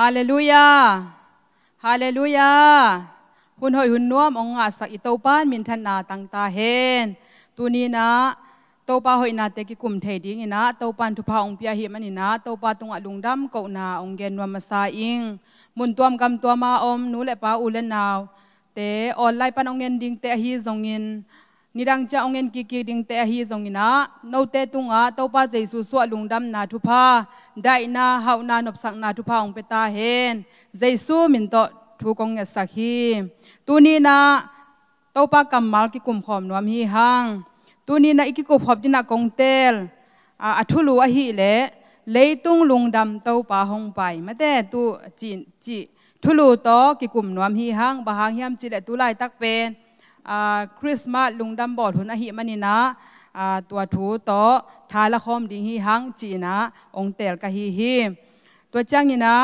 ฮาเลลูยา ฮาเลลูยาหุ่นหอยหุ่นนวมองอาศักอิตาปานมินทนาตังตาเฮนตูนีนะตปาหอยนาเตกิกุมเทดิงนะตปันทุพาองเปียหิมันนะตปาตุงอลุงดำกหนาองเกนวมาซาอิงมุนตัวมกำตัวมาอมนูเลปาอุเลนาวเตออนไลปันองเงินดิงเตฮีซองเงินนิรังจะองเงินกิกดิงเตฮีจงินะนเตตุงอาเต้าป้าเจสุสวลุงดำนาทุพาได้นาเฮานานบสักนาทุพาองเปตาเฮนเจสุมินโตทุกองเงสักฮีตูนีนาเต้าป้ากรรมัลกิกุมขอมนวมฮีหังตูนีนาอิกิกุพบดินากงเตลอาทุลูอหิเลเลตุงลุงดำเต้าป้าหงไปมาแต่ตูจิจิทุลูโตกิกุมนวมฮีหังบาหางยามจิเลตุไลตักเป็นคริสต์มาสลุงดำบอดหุนอหิมานนี่นะตัวถูต่อทาละคอมดิงฮีฮังจีนะ องเตลกะฮีฮีตัวจ้างนี่นะ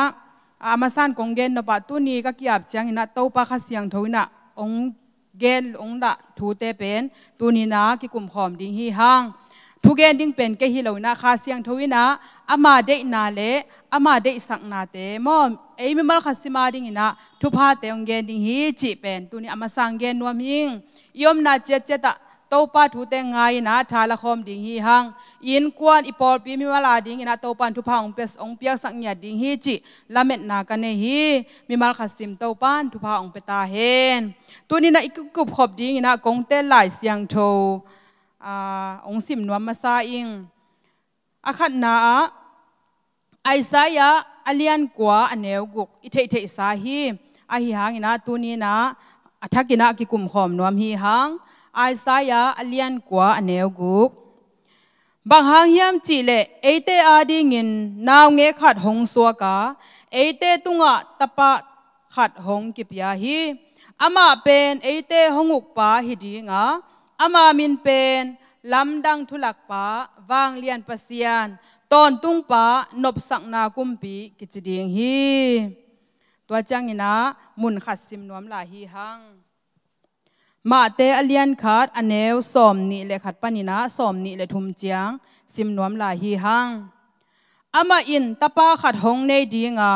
อามาซันกงเกนนบะตุนีก็กียบจ้างนี่นะโตปะขะเสียงทวินะองเกนองดะถูเตเป็นตุนีนะกิกลุ่มหอมดิงฮีฮังทุกเงดิงเป็นก็ฮิโลนาคาเสียงทวินะอามาเดนาเลอามาเดสักนาเตมอมเอ้มีมาขัสิมาดิ่งนะทุพาเตงเงินดิ่งฮีจีเป็นตุนี้อามาสังเงินนวมิงยมนาเจเจตะโตปาทูเตงไงนะทาละคมดิ่งฮีหังยินกวนอีปอลปีมีมาลาดิ่งนะโตปันทุพังเปสองเปียกสังหยดิ่งฮีจิละเม็ดนากันเนฮีมิมาขัสิมโตปันทุพังเปตาเฮนตัวนี้นะอีกกุบขอบดิ่งนะกงเตลหลายเสียงโทองสิมนวมมาซาอิงอาขันนาไอซายะอเลียนกว่าอเนวกุกอิเทอิเทอิสาฮีอาฮิฮังนาตุนีนาอัทกินากิกุมหอมนวมฮีฮังไอซายะอเลียนกว่าอเนวกุกบางหางยามจีเลเอเตอาดิงินนาวเงขัดหงสัวกาเอเตตุงะตะปะขัดหงกิปยาฮีอามาเป็นเอเตหงุกปาฮิดีงาอามามินเป็นลำดังทุลักปะวางเลียนปะเซียนตอนตุ้งปะนบสักนากุมปีกิจดีงฮีตัวจังนะมุนขัดซิมนวมลาฮีหังมาเตอเลียนขาดอเนวสอมนี่เลยขัดปานินะสอมนี่เลยทุมเจียงซิมนวมลาฮีหังอามาอินตะปาขัดหงในดีงา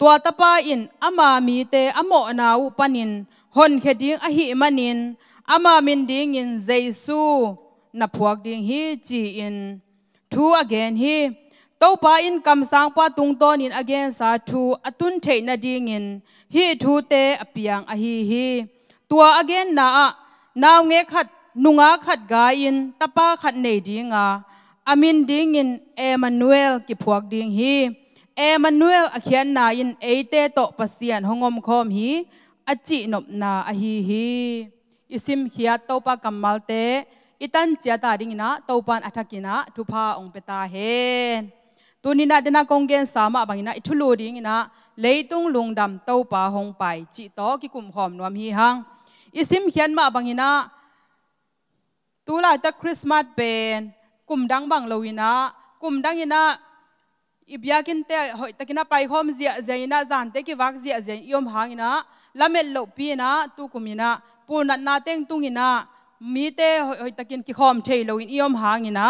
ตัวตะปาอินอามามีเตอโมนาอุปนินหนเขดิงอหิมันิน ama min ding in jaisu na phuak ding hi chi in thu again hi to pa in kam sang pa tung ton in again sa thu atun thei na ding in hi thu te apiang a hi hi tua again na naw nge khat nunga khat ga in tapa khat nei dinga amin ding in emmanuel ki phuak ding hi emmanuel akhian na in eite to pasian hongom khom hi achi nop na a hi hi isim hiat topa kamal te itan chiata ringina topan athakina thupa ong peta hen tunina dena konggen sama bangina ithulu ringina leitung lungdam topa hong pai chi to ki kum hom nuam hi hang isim hian ma bangina tula ta christmas ben kum dang bang loina kum dang ina ibyakin te hoi takina pai khom zia zaina zan te ki wak zia zain yom hangina lamel lo pina tu kumina ปูนัดนาเต็งตุงินะมีเตหอยตะกินกิคอมเทโลอินยอมหางินะ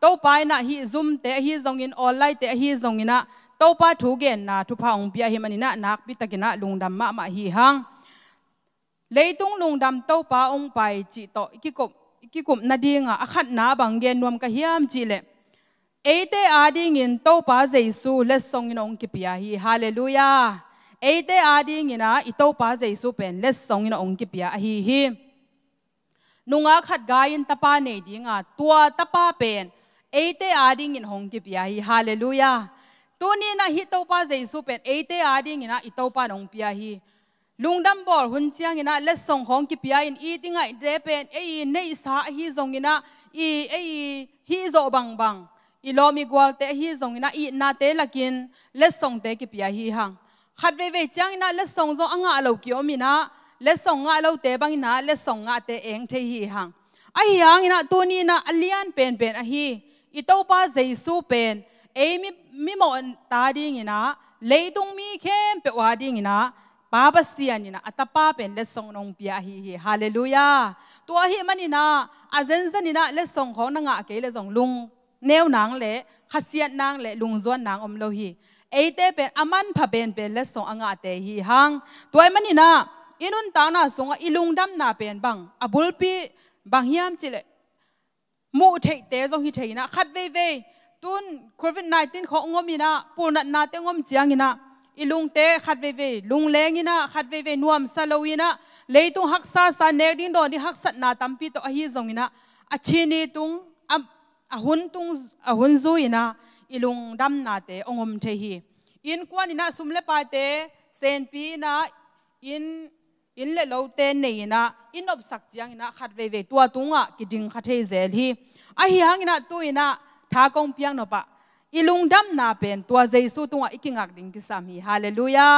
โตไปนะฮีซุมเตฮีซงอินออนไลน์เตฮีซงอินะโตปาถูเกนนะทุพาองเปียหิมันินะนักปิตะกินะลุงดำมะมะฮีหังเลยตุงลุงดำโตปาองไปจิตอกิกบกิกบนาดีงะอคัดนาบังเกนนวมกะเฮียมจิเลเอเตอาดิงินโตปาเจซูเลสซงอินองกิปยาฮีฮาเลลูยา eite ading ina ito pa jay su pen les song ina ong kipia hi hi nunga khat gain tapa ne dinga tua tapa pen eite ading in hong kipia hi hallelujah tuni na hi to pa jay su pen eite ading ina ito pa nong pia hi lungdam bor hun chiang ina les song hong kipia in eatinga de pen ei nei sa hi zong ina i ei hi zo bang bang ilomi gwal te hi zong ina i na te lakin les song te kipia hi hang ขัดเว่ยจังนะเลส่งจงอ่างอาลูก้อมินะเลส่งอ่างอาลูเตบังนะเลส่งอ่างเตเองเทฮีหังไอ้ยังนะตัวนี้นะอเลียนเป็นเป็นอะฮีอีโตปาเจสูเป็นเอ้มิมิหมอนตาดิ่งนะเลยตรงมีเข้มเปวาดิ่งนะป้าบัสเซียนนะอัตป้าเป็นเลส่งนงเปียฮีฮีฮาเลลูยาตัวฮีมันนะอาเซนซนนะเลส่งของนางอาเกเลส่งลุงแนวนางเละขัดเสียนนางเละลุงจวนนางอมโลฮีเอเตเป็นอามันพะเบนเป็นและส่งอ่างเตหีหังตัวมันนี่นะอินุนตานาส่งอิลุงดำนาเป็นบังอบุลปีบังเฮียมจิเลมูเทเตจงฮิเทนะขัดเวเวตุนโควิด19ของงมีนะปูนัดนาเตงมจียงนะอิลุงเตขัดเวเวลุงเลงินะขัดเวเวนวมซาลวินะเลยตุงฮักซาซาเนดินดอดิฮักสัตนาตัมปีตอฮีจงินะอชินีตุงอหุนตุงอหุนซุยนะอิลุงดัมนาเตองมเทฮีอินกวนินะสุมเลปาเตเซนปีนะอินอินเลโลเตนเนนะอินอบสักจียงนะขัดเวเวตัวตุงอ่ะกิดิงขัดเทเซลฮีอะฮิฮังนะตัวนะทากงเปียงนปะอิลุงดัมนาเป็นตัวเจสุตุงอ่ะอิกิงักดิงกิสามีฮาเลลูยา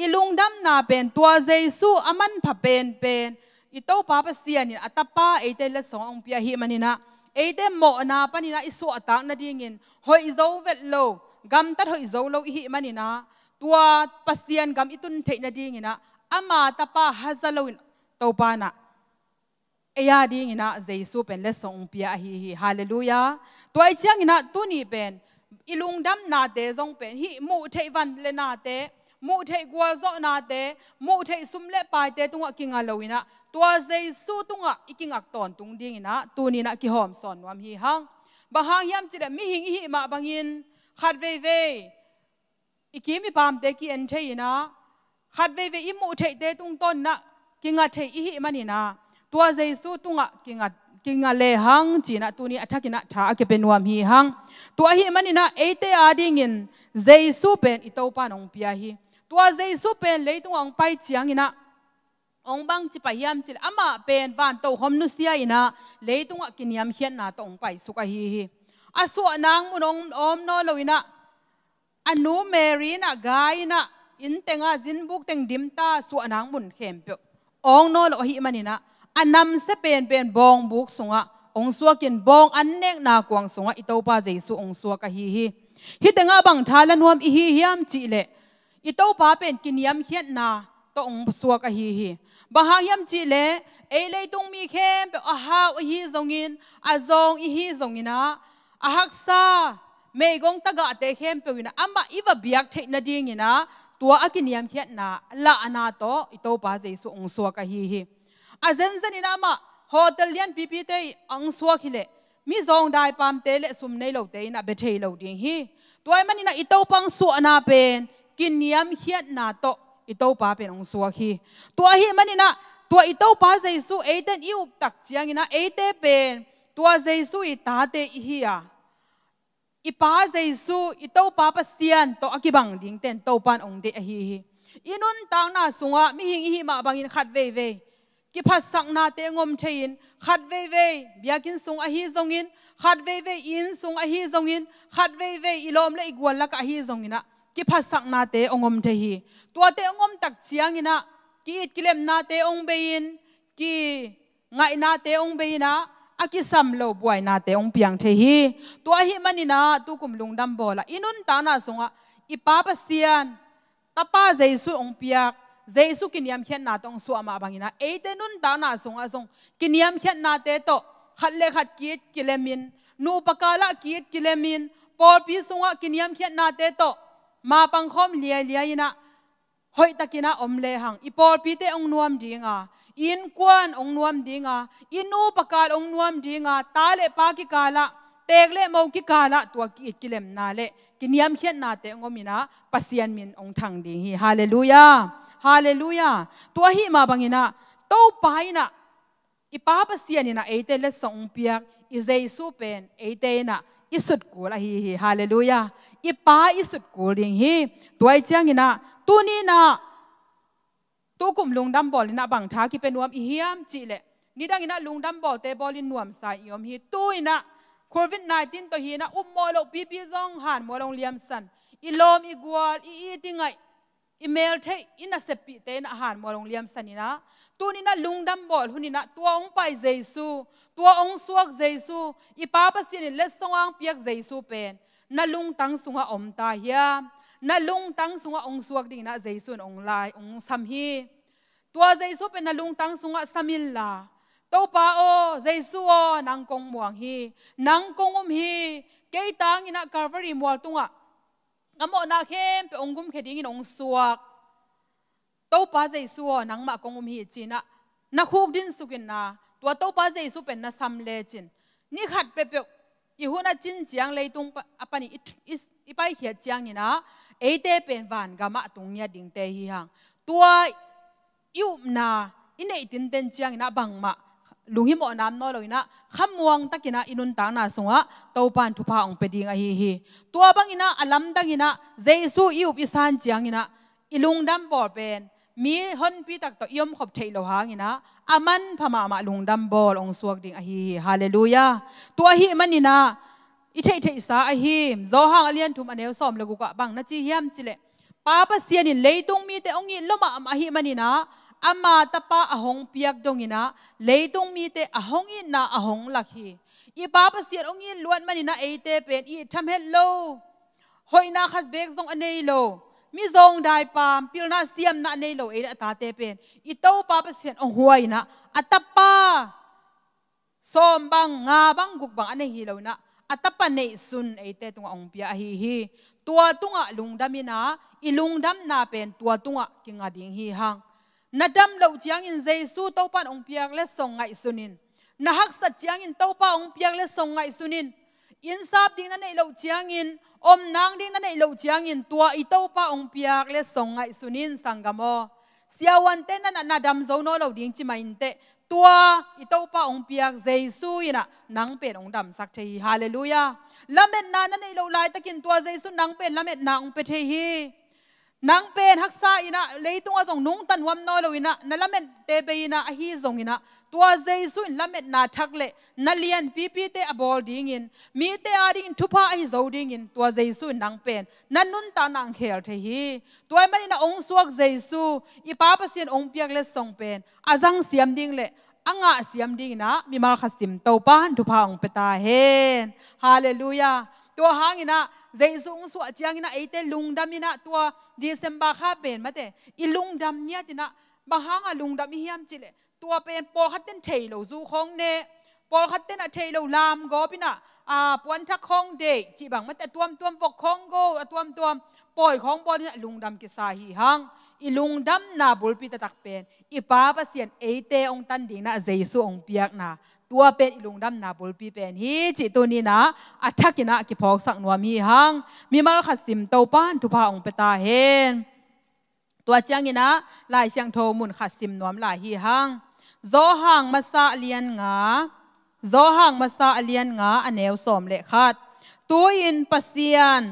อิลุงดัมนาเป็นตัวเจสุอามันผับเป็นเป็นอิโตปาปเสียนินอัตปาเอเตลสององเปียฮิมันินะ ấy eite mộ na panina isu atak na dingin hoi zo vet lo gam tat hoi zo lo hi manina tua pasian gam itun thei na dingina ama tapa hazaloin topana eya dingina jaisu pen le song pia hi hi hallelujah tuai chiang ina ni pen ilung dam na te zong pen hi mu thei van le na te มุเทกัวจอนาเตมุเทสุมเลปายเตตุงกิงาลวินะ ตัวเซซูตุงอิกิงอักตอนตุงดิงนะตัวนี้นะกิหอมซอนวามฮีหังบางอางยามจิะมิหิงหิมาบังินขัดเวเวอิกิมีปามเตกิเอนเทนะขัดเวเวอิมุเทเตตุงต้นนะกิงอัเทอิหิมันนี่นะตัวเซซูตุงกิงอกิงาเลหังจีนะตัวนี้อัฐกินะท้าก็เป็นวามฮีหังตัวหิมันนี่นะเอเตอาดิงินเจสูเป็นอิตาปานองพิยาฮีตัวเจสุเป็นเลยต้ององไปเจียงอินะองบังจิปยามจิลอามาเป็นบ้านโตหอมนุสยาอินะเลยต้องกินยามเขียนนาตองไปสุกฮีฮีอสวนางมุนองอมโนโลอินะอันูเมรีนะกายนะอินเตงอาจินบุกเตงดิมตาสวนางมุนเข้มเปียวองโนโลฮิมันอินะอันนำเสเป็นเป็นบองบุกสงะองสัวกินบองอันเนกนากวงสงะอิตาปาเจสุองสัวกฮีฮีฮิตงาบังทาลนวมอิฮีฮิยามจิเล i to pa pen kiniam hiat na to ong suak a hi hi ba ha hiam chi le e le tung mi khem pe a ha u hi zongin a zong i hi zongina a hak sa me gong ta ga te khem pe wina amma iwa biak the na ding ina tua akiniam hiat na la ana to i to pa je su ong suak a hi hi a zen zen ina ma hotel lian pi pi te ang suak hi le mi zong dai pam te le sum nei lo te na be thei lo ding hi tuai mani na itau pang su ana pen ินเนียมเฮียนาโตอิโตปาเป็นองสัวฮีตัวฮีมันนี่นะตัวอิโตปาเจสุเอเดนอิวตักเจียงนะเอเดเป็นตัวเจสุอิตาเตอฮียาอีปาเจสุอิโตปาปัสเซียนตัวอกิบังดิ้งเต็นโตปานองเดอฮีอินุนตางนาสุงะมิหิงฮีมาบังอินขัดเวเวกิพัสสังนาเตงมเชยินขัดเวเวบียกินสุงอฮีจงอินขัดเวเวอินสุงอฮีจงอินขัดเวเวอิลอมเลอิกวนละกอฮีจงอินะ ki phasak na te ongom the hi tua te ongom tak chiang ina ki it kilem na te ong bein ki ngai na te ong beina aki sam lo buai na te ong piang the hi tua hi na, tu kum lung dam bola inun ta na songa i pa pa sian ta pa jaisu ong piak jaisu kiniam khen na tong su ama bangina e te nun ta na songa song kiniam khen na te to khat le khat ki it kilemin nu pakala ki it kilemin por pi songa kiniam khen na te to มาปังคมเลียเลียนะหอยตะกินะอมเลหังอีปอลพีเตองนวมดีงาอินกวนองนวมดีงาอินูปะกาลองนวมดีงาตาเลปากิกาละเตกเลมกิกาละตัวกิอิกิเลมนาเลกินยมเขียนนาเตงมินะปัสยันมินองทังดีฮีฮาเลลูยาฮาเลลูยาตัวฮีมาบังินะเต้าไปนะอีป้าปัสยันนะเอเตเลสองเปียกอิเจสูเป็นเอเตนะอิสุดกูละฮีฮีฮาเลลูยาอีป้าอิสุดกูลิงฮีตัวไอ้เจ้างินะตัวนี้นะตัวกลุ่มลุงดำบอลนะบังท้ากี่เป็นนวมอีเฮียมจีเลยนี่ดังนะลุงดำบอลเตบอลนวมสายอมฮีตัวนะโควิด19ตัวฮีนะอุ้มมอลบีบีซองหันมอลงเลียมสันอีลอมอีกวอลอีอีติงไงอีเมลเทอินาเซปิเตนอาหารมอลงเลียมสนินะตัวนี้นะลุงดัมบอลหุ่นนนะตัวองไปเจสูตัวองสวกเจสูอีป้าปัสสินเลสวางเปียกเจสูเป็นน่ะลุงตั้งสุงอมตาเฮียนะลุงตั้งสุงองสวกดิ่งนะเจสูนองลายองสัมฮีตัวเจสูเป็นน่ะลุงตั้งสุงสามิลลาตัวป้าโอเจสูโอนังกงมวงฮีนังกงอมฮีเกยตังอินะการ์ฟรีมัวตุงอ่ะอมนาเข้มไปองกุมเขดินองสวกโตป้าใจสัวนังมากงมีจีนะนักฮูกดินสุกินนาตัวโตป้าใจสุเป็นนัสัมเลจินนี่ขัดเปเปียกยี่หัวน่จินจียงเลยตรงอปนิอีไปเขียจียงนี่นะเอเตเป็นวันกามาตรงเนี้ยดิ่งเตหิหังตัวยุบนาอินเอตินเตนจียงนะบังมาลุงหิมอน้ำน้อยเลยนะขมวงตะกินะอินุนตางนาสงะเต้าปานทุพาองเปดิงอฮีฮีตัวบังอินะอัลลัมตักินะเจสุอิอุปิสานจียงอินะอิลุงดัมบอเป็นมีฮอนพี่ตักต่อยมขบเทลหางินะอามันพมามาลุงดัมบอลองสวกดิงอฮีฮาเลลูยาตัวฮีมันนี่นะอิเทอิเทอิสาอฮีมโซฮังอเลียนทุมอเนวซอมเลกุกะบังนาจีเฮียมจิเลป้าปะเสียนินเลยตุงมีแต่องค์นี้ละมาอฮีมันนี่นะອໍມາຕະປາອະຫົງພຍັກດົງນາເລດົງມີເຕອະຫົງນາອະຫົງລັກຄີຍີບາບສຽດອົງຍົນມະນິນາເອເຕເພນອີທຳເຫຼົນຂບກຊົງອນລມີຊງດາຍປາປິນສມນານລເອາຕີຕປາສອົນສໍບາອລາອະນສຕຕງອງຕຕຸງດານາລຸງດນາຕຕກິງດິີ nadam lo chiang in jesu to pan ong piak le song ngai sunin na hak sa chiang in to pa ong piak le song ngai sunin in sap ding na nei lo chiang in om nang ding na nei lo chiang in tua i to pa ong piak le song ngai sunin sangamo siawan te na na dam zo no lo ding chi mai te tua i to pa ong piak jesu ina nang pe ong dam sak thei hallelujah lamet na na nei lo lai takin tua jesu nang pe lamet na ong pe thei hi นางเป็นฮักซาอินะเลยตัวจงนุ่งตันวัน้อยเลยนะนั่นละเม็ดเตเปยนะฮีจงอินะตัวเจสุนละเม็ดนาทักเละนั่นเลียนปีพีเตอบอลดิ่งอินมีเตอาดิ่งทุพาฮีจดิ่งอินตัวเจสุนนางเป็นนั่นนุ่นตานางเขลเทฮีตัวเอมอินะองสวกเจสุอีป้าเปเซียนองเปียกเลส่งเป็นอาจังเสียมดิ่งเละอังอาเสียมดิ่งนะมีมาขัสิมเต้าปานทุพาองเปตาเฮนฮาเลลูยาตัวหางอินะเจสุงสวจังนะไอเตลุงดำนะตัวเดซ็มบาคาเป็นมาเตอีลุงดำเนี่ยที่นะบางฮังอะลุงดำมีเฮมจิเลตัวเป็นปอขัดเต็นเทย์โลซูคงเนปอขัดเต็นอ่ะเทย์โลลามกอพินะอ่าปวนทักคงเด็กจีบังมาแต่ตัวมตัวมฟกคงโกตัวมตัวมปล่อยของบอนี่ลุงดำกิสาหิฮังอีลุงดำนาบุลปีตะตักเป็นอีป้าภเษียนไอเตองตันดีนะเจสุองเปียกนะตัวเป็ดลุงดำนาบุลปีเป็นฮีจิตัวนี้นะอัฐกินะกิพอกสักนัวมีหังมีมาลขัดสิมเตาป้านทุพาองเปตาเฮนตัวเจียงนนะลายเสียงโทมุนขัดสิมนนวมลายฮีหังโซหังมาซาเลียนงาโซหังมาซาเลียนงาอเนวสมเละขัดตัวอินปัสเซียน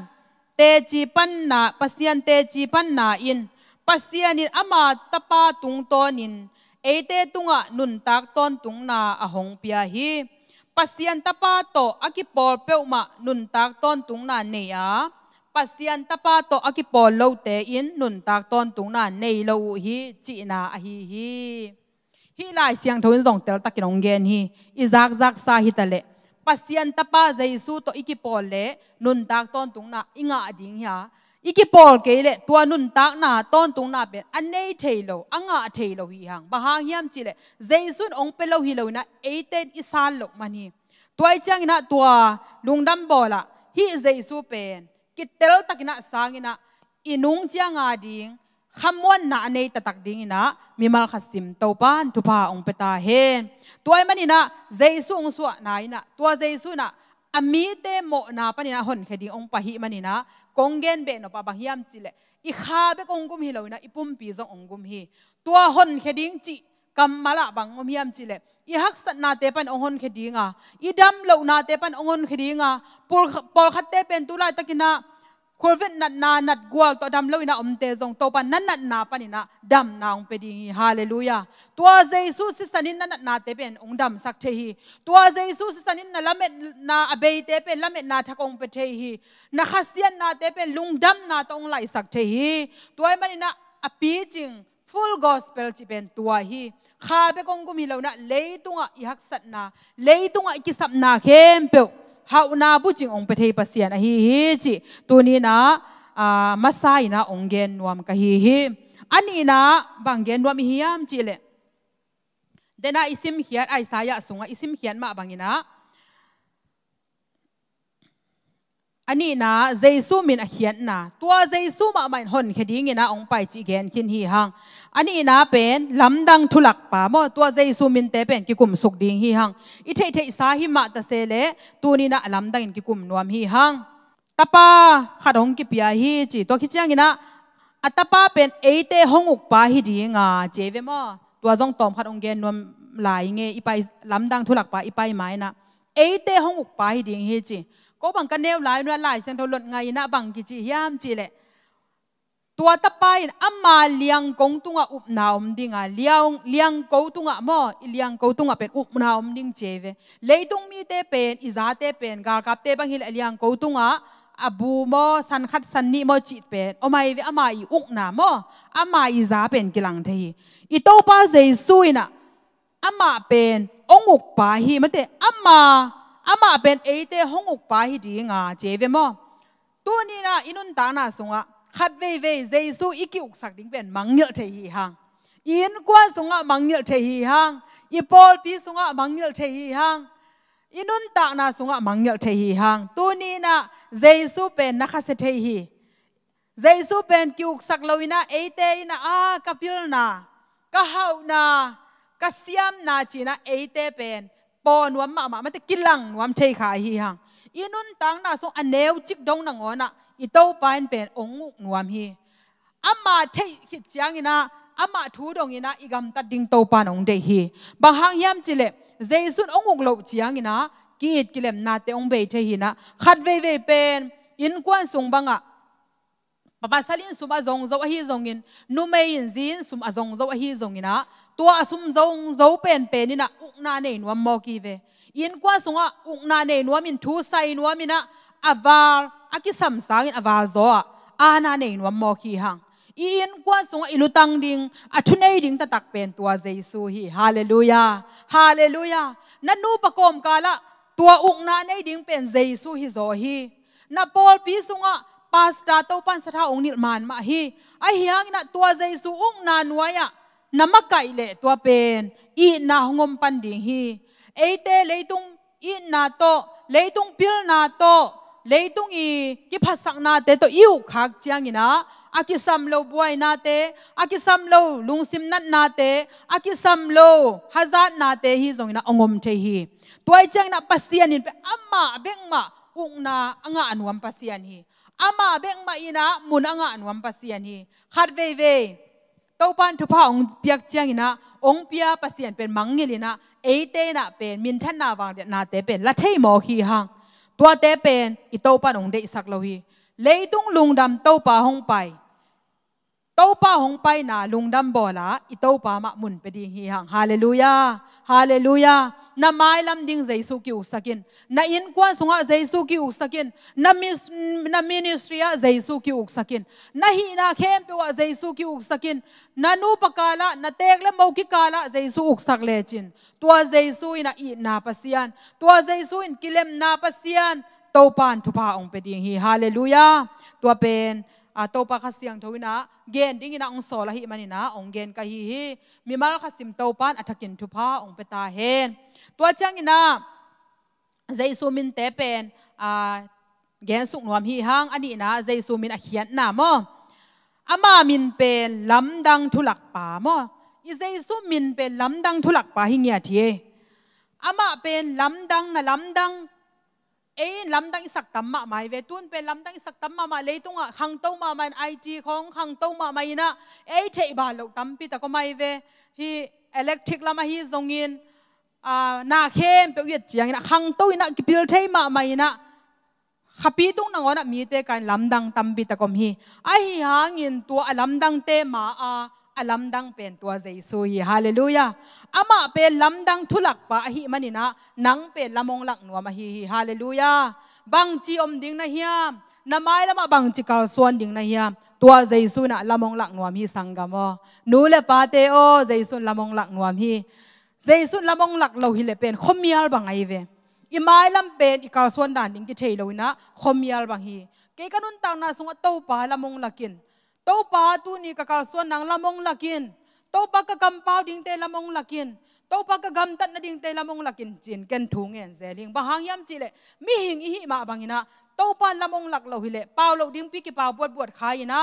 เตจีปันนาปัสเซียนเตจีปันนาอินปัสเซียนินอามาตปาตุงโตนิน ate tunga nun tak ton tung na a hong pia hi pasian tapa to akipol por peu ma nun tak ton tung na ne a pasian tapa to akipol por lo te in nun tak ton tung na ne lo hi chi na a hi hi hi lai siang thoin zong tel takin ong gen hi izak zak sa hi tale pasian tapa jaisu to iki le nun tak ton tung na inga ding ya iki pol ke le tua nun tak na ton tung na ben an nei thailo anga thailo hi hang ba hang hiam chi le jaisun ong pelo hi lo na eiten isan lok mani tuai chang na tua lungdam bola hi jaisu pen ki tel takina sangina inung changa ding khamwan na anei tatak ding ina mimal khasim topan tupa ong peta hen tuai manina jaisu ong suwa na ina tua jaisu na อามีเตมอนาปนินาหนเคดีองพะฮิมันีนากงเกนเบนอปะบังยามจิเลอีขาเบกองกุมฮิโลนาอีปุ่มปีซององกุมฮิตัวหนเคดิงจิกัมมาลาบังอมยามจิเลอีฮักสนนาเตปันองหนเคดีงาอีดัมโลนาเตปันองหนเคดีงาปอลขัดเตเป็นตุลาตะกินาควรเวนัดนานัดกวลตัวดำเลวินาอมเตจงตัวปนันนัดนาปนินะดำนาองเปดีฮาเลลูยาตัวเยซูสิสันินนัดนาเตเป็นองดำสักเทหีตัวเยซูสิสันินนละเมนาอเบยเตเป็นลเมนาทักองเปเทหีนาคาเซียนนาเตเป็นลุงดำนาตองไลสักเทหีตัวไมันินะอภิจิงฟูลกอสเปลจิเป็นตัวฮีข้าเป็นกองกุมีเลวนะเลยตัวอิหักสันนาเลยตัวอิกิสันนาเข้มเปีฮาวนาบุจิงองเปเทปเสียนฮีฮีจิตัวนี้นะอ่ามาไซนะองเกนวมกะฮีฮีอันนี้นะบางเกนวมฮียามจิเลเดน่าอิสิมเฮียนไอสายะสุงอิสิมเฮียนมาบางอินะอันนี้นะเจสุมินเขียนนะตัวเจสุมาไม่หนคดีงี้นะองไปจีเกนกินฮีฮังอันนี้นะเป็นลำดังทุลักป่ามอตัวเจสุมินเตเป็นกิกุมสุกดิงฮีฮังอิเทเทสาหิมาตะเซเลตัวนี้นะลำดังกิกุมนวมฮีฮังตาปาขัดองกิปยาฮีจีตัวคิเจังงี้นะอัตปาเป็นเอเตหงุกปาฮีดีงาเจเวมอตัวจงตอมขัดองเกนนวมหลายเงี้ยอีไปลำดังทุลักป่าอีไปไมนะเอเตหงุกปาฮีดีงฮีจีก็บังกันเนวหลายนววหลายเส้นทลนไงนะบังกิจิยามจิเลตัวตะไปอัมมาเลียงกงตุงอุปนาอมดิงาเลียงเลียงกงตุงะมอเลียงกงตุงะเป็นอุปนาอมดิงเจเวเลยตุงมีเตเป็นอิจาเตเป็นกากับเตบังฮิลเลียงกงตุงอ่ะอบูมอสันคัดสันนิมอจิตเป็นโอไม่เวอามาอีอุกนามออามาอีจาเป็นกิลังเทีอีโตปาเจซุยนะอามาเป็นองุปปาฮีมันเตอามา ama ben eite honguk pa hi di nga cheve mo tu ni na inun ta na sunga khat ve ve jesu iki uk sak ding ben mangil the hi hang in kwa sunga mangil the hi hang ipol pi sunga mangil the hi hang inun ta na sunga mangil the hi hang tu ni na jesu pen na khase the hi jesu pen ki uk sak loina eite ina a kapil na ka hau na ka siam na china eite pen ปอนวมมามามันจะกินหลังวมเทขาฮีหังอีนุนตังน่ะสงอันเนวจิกดงนังอนะอีโตปานเป็นองุนวมฮีอามาเทขิดจังอินะอามาทูดงอินะอีกำตัดดิงโตปานองเดฮีบางหังยามจิเลเจสุนองุกโลจังอินะกีดกิเลมนาเตองเบเทฮีนะขัดเวเวเป็นอินกวนสงบังอ่ะ bà papa salin suma zong zo hi zong in nu mei in zin sum a zong azong zo hi zong in ina tua a sum zong zo pen pen ina ukna nei nuam mo ki ve in kwa sunga ukna nei nuam in thu sai nuam ina avar aki sam sang in avar zo a ana nei nuam mo ki hang in kwa sunga ilutang ding a athunei ding ta tak pen tua jesu hi hallelujah hallelujah na nu pakom kala tua ukna nei ding pen jesu hi zo hi na pol pi a pasta to pan sa tha ong nil man ma hi ai hiang na tua zai jesu ung nan waya nama kai le tua pen i na hongom pan ding hi eite leitung i na to leitung pil na to leitung i ki phasak na te to iu khak chiang ina aki sam lo buai na te aki sam lo lungsim nat na te aki sam lo hazat na te hi zong ina ongom te hi tuai chiang na pasian in pe amma bengma ung na anga anuam pasian hi อมาเบงมาอินะ มุนอ่างนวมปัสยานีขัดเวเวต้ปันทุพองเปียกเจียงอินะองเปียปัสยานเป็นมังเงินะ เอเตนะเป็นมินทนาวังเดนาเตเป็นละเทมอฮีฮังตัวเตเป็นอีโตปันองเดิสักโลฮีเลยตุงลุงดำโตปาหงไปโตปาหงไปนาลุงดำบ่อละอีโตปะมะมุนไปดีฮีฮังฮาเลลูยาฮาเลลูยา na mai lam ding jaisu ki uksakin na in kwa sunga jaisu ki uksakin na mis na ministry ya jaisu ki uksakin na hi na khem pe wa jaisu ki uksakin na nu pakala na tek mau ki kala jaisu uksak le chin tua jaisu ina i na pasian tua jaisu in kilem na pasian to pan tu pa ong pe ding hi hallelujah tua pen à tàu pa khát siang thôi na gen ding ina ong sol hi mani na ong gen ka hi hi mi mal khát sim tàu pan athakin tu pa ong pe ta hen ตัวจังอินะเจสุมินเตเป็นอ่าแกนสุกนวมฮีฮังอันนี้นะเจสุมินอเขียนหนามออามามินเป็นลำดังทุลักป่ามออีเจสุมินเป็นลำดังทุลักป่าหิเงียทีอามาเป็นลำดังนะลำดังเอ้ลำดังสักตัมมะไม่เวตุนเป็นลำดังสักตัมมะมาเลยตุงอ่ะขังเต้ามามันไอจีของขังเต้ามาไม่นะเอ้เทบาลกตัมปีแต่ก็ไม่เวฮีอิเล็กทริกลามาฮีจงอินานาเข้มเปียวเจียงนะขังตัวนักพิลเทมาไม่นะขับปีตุ้งนังวันมีเตการลำดังตั้มปีตะกมีไอ้ห่างินตัวลำดังเตมาอาลำดังเป็นตัวเจสุยฮาเลลูยาอามาเป็นลำดังทุลักปะฮิมันินะนังเป็นลัมงลักนัวมาฮีฮาเลลูยาบางจีอมดิงนะเฮียมนามายละมาบางจีกาส่วนดิงนะเฮียมตัวเจสุน่ะลัมงลักนัวมีสังกามอนูเลปาเตโอเจสุนลัมงลักนัวมีเจสุละมงลักเราหิเลเป็นขมีอลบางไอเวอีไม้ลำเป็นอีกาส่วนด่านดิ่งกิเทยวลยนะขมีอลบางฮีเกกันนุนตางนาสงะตปาละมงลักินตปาตูนีกกาส่วนนางละมงลักินตปากกัมปาวดิ่งเตละมงลักินตปากกัมตัดนดิ่งเตลมงลักินจินเกนทุงเงินเซลิงบางฮังยำจิเลมีหิงอีหิมาบางินะตปาลมงลักเราหิเลปาวเราดิ่งปีกปาวบวดบวดขายนะ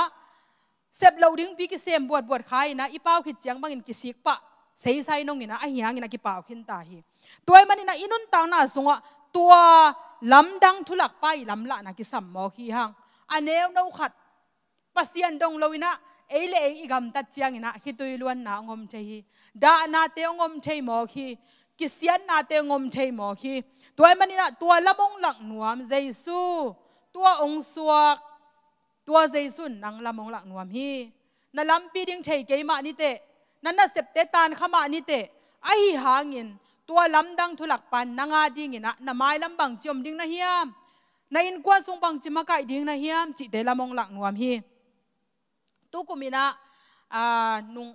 เซบเราดิ่งปีกเซมบวดบวดขายนะอีปาวขิดเจียงบางินกิสิกปะ sei sai nong ina ai yang ina ki pau khin ta hi toy man ina inun ta na sunga tua lam dang thulak pai lam la na ki sam mo hi hang aneu no khat pasian dong loina eile ei igam ta chiang ina hi tui luan na ngom the hi da na te ngom the mo hi ki sian na te ngom the mo hi toy man ina tua lamong lak nuam jaisu tua ong suak tua jaisun nang lamong lak nuam hi na lampi ding thei ke ma ni te นั่นน่ะเสพเตตานขมานิเตไอหางินตัวลำดังทุลักปันนางาดิ่งินะนาไม้ลำบังจมดิ่งนะเฮียมนายอินกวนสุงบังจิมากดิ่งนะเฮียมจิเดลมองหลักนวมฮีตุกุมินะนุง